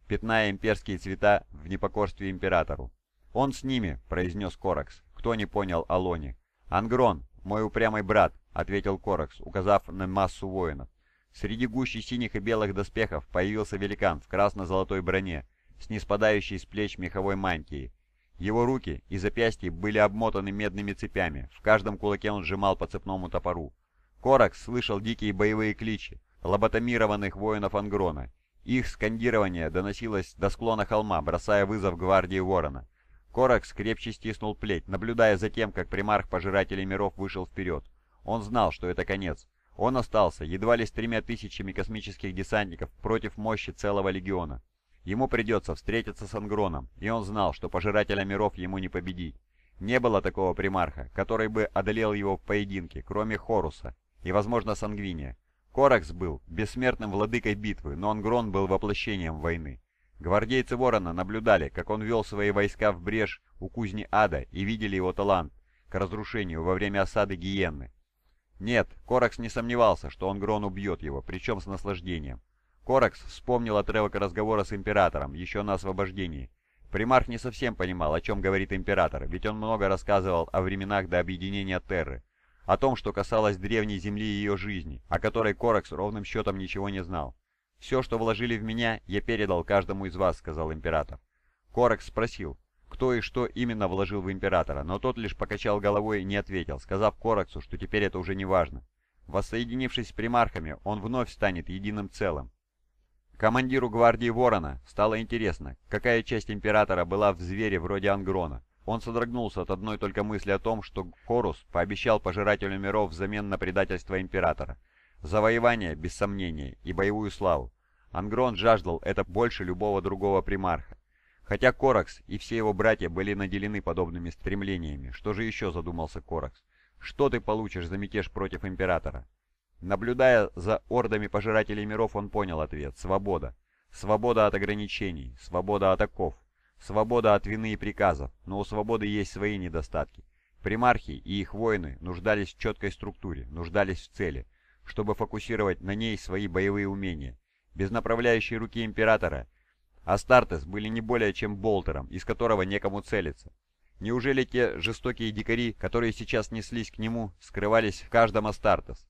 пятная имперские цвета в непокорстве императору. «Он с ними», — произнес Коракс. Кто не понял Алони? «Ангрон, мой упрямый брат», — ответил Коракс, указав на массу воинов. Среди гущи синих и белых доспехов появился великан в красно-золотой броне, с неспадающей с плеч меховой мантией. Его руки и запястья были обмотаны медными цепями, в каждом кулаке он сжимал по цепному топору. Коракс слышал дикие боевые кличи, лоботомированных воинов Ангрона. Их скандирование доносилось до склона холма, бросая вызов гвардии Ворона. Коракс крепче стиснул плеть, наблюдая за тем, как примарх Пожирателей Миров вышел вперед. Он знал, что это конец. Он остался едва ли с тремя тысячами космических десантников против мощи целого легиона. Ему придется встретиться с Ангроном, и он знал, что Пожирателя Миров ему не победить. Не было такого примарха, который бы одолел его в поединке, кроме Хоруса и, возможно, Сангвиния. Коракс был бессмертным владыкой битвы, но Ангрон был воплощением войны. Гвардейцы Ворона наблюдали, как он вел свои войска в брешь у кузни Ада и видели его талант к разрушению во время осады Гиенны. Нет, Коракс не сомневался, что Ангрон убьет его, причем с наслаждением. Коракс вспомнил отрывок разговора с Императором еще на освобождении. Примарх не совсем понимал, о чем говорит Император, ведь он много рассказывал о временах до объединения Терры о том, что касалось древней земли и ее жизни, о которой Коракс ровным счетом ничего не знал. «Все, что вложили в меня, я передал каждому из вас», — сказал император. Коракс спросил, кто и что именно вложил в императора, но тот лишь покачал головой и не ответил, сказав Кораксу, что теперь это уже не важно. Воссоединившись с примархами, он вновь станет единым целым. Командиру гвардии Ворона стало интересно, какая часть императора была в звере вроде Ангрона, он содрогнулся от одной только мысли о том, что Хорус пообещал пожирателю миров взамен на предательство Императора. Завоевание, без сомнения, и боевую славу. Ангрон жаждал это больше любого другого примарха. Хотя Коракс и все его братья были наделены подобными стремлениями, что же еще задумался Коракс? Что ты получишь за мятеж против Императора? Наблюдая за ордами пожирателей миров, он понял ответ – свобода. Свобода от ограничений, свобода от оков, Свобода от вины и приказов, но у свободы есть свои недостатки. Примархи и их воины нуждались в четкой структуре, нуждались в цели, чтобы фокусировать на ней свои боевые умения. Без направляющей руки Императора Астартес были не более чем болтером, из которого некому целиться. Неужели те жестокие дикари, которые сейчас неслись к нему, скрывались в каждом Астартес?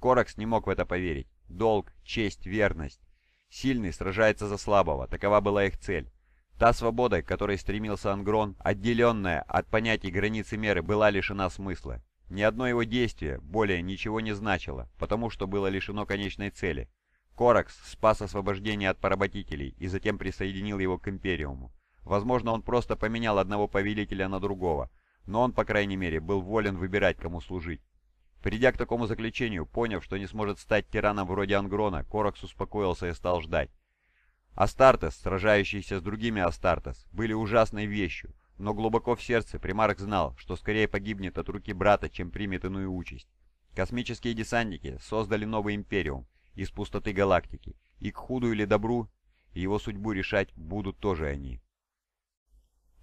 Коракс не мог в это поверить. Долг, честь, верность. Сильный сражается за слабого, такова была их цель. Та свобода, к которой стремился Ангрон, отделенная от понятий границы меры, была лишена смысла. Ни одно его действие более ничего не значило, потому что было лишено конечной цели. Коракс спас освобождение от поработителей и затем присоединил его к Империуму. Возможно, он просто поменял одного повелителя на другого, но он, по крайней мере, был волен выбирать, кому служить. Придя к такому заключению, поняв, что не сможет стать тираном вроде Ангрона, Коракс успокоился и стал ждать. Астартес, сражающиеся с другими Астартес, были ужасной вещью, но глубоко в сердце Примарк знал, что скорее погибнет от руки брата, чем примет иную участь. Космические десантники создали новый Империум из пустоты галактики, и к худу или добру его судьбу решать будут тоже они.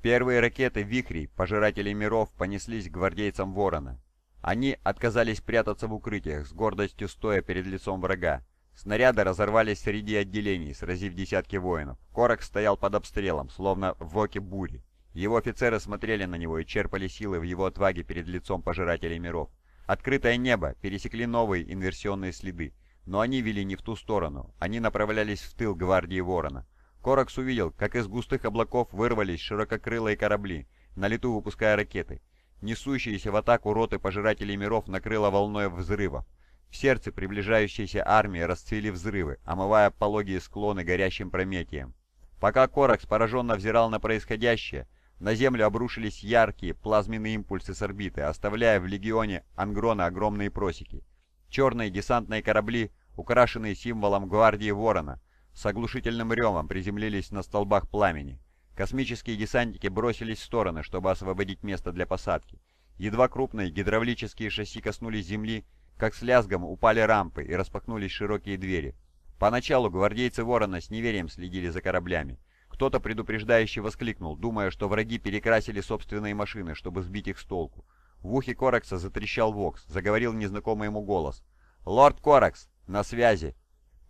Первые ракеты вихри пожиратели миров понеслись к гвардейцам Ворона. Они отказались прятаться в укрытиях, с гордостью стоя перед лицом врага, Снаряды разорвались среди отделений, сразив десятки воинов. Корок стоял под обстрелом, словно в оке бури. Его офицеры смотрели на него и черпали силы в его отваге перед лицом пожирателей миров. Открытое небо пересекли новые инверсионные следы, но они вели не в ту сторону, они направлялись в тыл гвардии Ворона. Коракс увидел, как из густых облаков вырвались ширококрылые корабли, на лету выпуская ракеты. Несущиеся в атаку роты пожирателей миров накрыло волной взрывов. В сердце приближающейся армии расцвели взрывы, омывая пологие склоны горящим прометием. Пока Коракс пораженно взирал на происходящее, на Землю обрушились яркие плазменные импульсы с орбиты, оставляя в легионе Ангрона огромные просеки. Черные десантные корабли, украшенные символом гвардии Ворона, с оглушительным ревом приземлились на столбах пламени. Космические десантники бросились в стороны, чтобы освободить место для посадки. Едва крупные гидравлические шасси коснулись земли, как с лязгом упали рампы и распахнулись широкие двери. Поначалу гвардейцы Ворона с неверием следили за кораблями. Кто-то предупреждающе воскликнул, думая, что враги перекрасили собственные машины, чтобы сбить их с толку. В ухе Коракса затрещал Вокс, заговорил незнакомый ему голос. «Лорд Коракс, на связи!»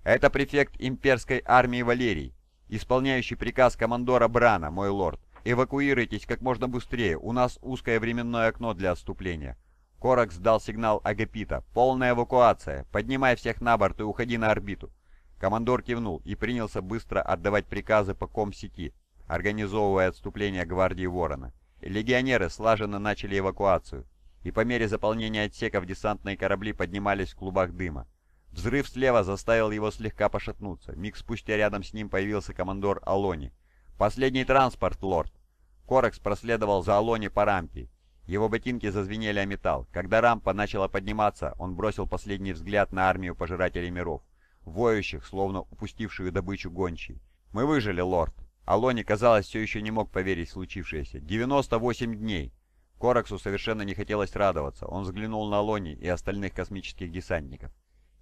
«Это префект имперской армии Валерий, исполняющий приказ командора Брана, мой лорд. Эвакуируйтесь как можно быстрее, у нас узкое временное окно для отступления». Коракс дал сигнал Агапита. «Полная эвакуация! Поднимай всех на борт и уходи на орбиту!» Командор кивнул и принялся быстро отдавать приказы по ком-сети, организовывая отступление гвардии Ворона. Легионеры слаженно начали эвакуацию, и по мере заполнения отсеков десантные корабли поднимались в клубах дыма. Взрыв слева заставил его слегка пошатнуться. Миг спустя рядом с ним появился командор Алони. «Последний транспорт, лорд!» Коракс проследовал за Алони по рампе его ботинки зазвенели о металл. Когда рампа начала подниматься, он бросил последний взгляд на армию пожирателей миров, воющих, словно упустившую добычу гончей. «Мы выжили, лорд!» Алони, казалось, все еще не мог поверить в случившееся. «98 дней!» Кораксу совершенно не хотелось радоваться. Он взглянул на Алони и остальных космических десантников.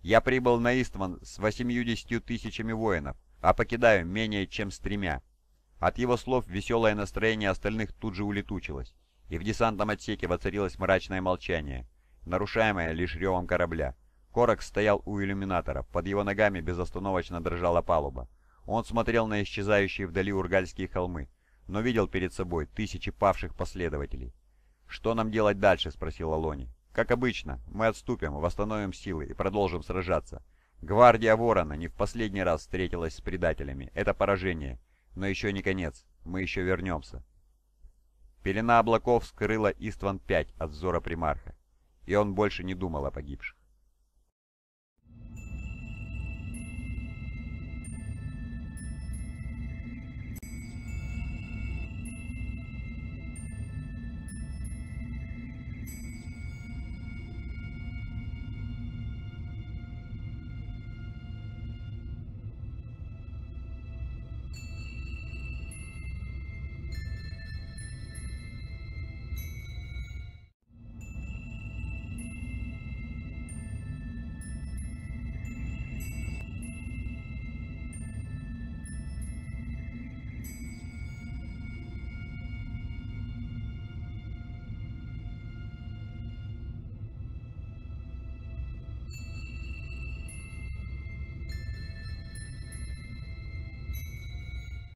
«Я прибыл на Истман с 80 тысячами воинов, а покидаю менее чем с тремя». От его слов веселое настроение остальных тут же улетучилось и в десантном отсеке воцарилось мрачное молчание, нарушаемое лишь ревом корабля. Корок стоял у иллюминатора, под его ногами безостановочно дрожала палуба. Он смотрел на исчезающие вдали ургальские холмы, но видел перед собой тысячи павших последователей. «Что нам делать дальше?» — спросил Алони. «Как обычно, мы отступим, восстановим силы и продолжим сражаться. Гвардия Ворона не в последний раз встретилась с предателями. Это поражение. Но еще не конец. Мы еще вернемся». Пелена облаков скрыла Истван-5 от взора примарха, и он больше не думал о погибших.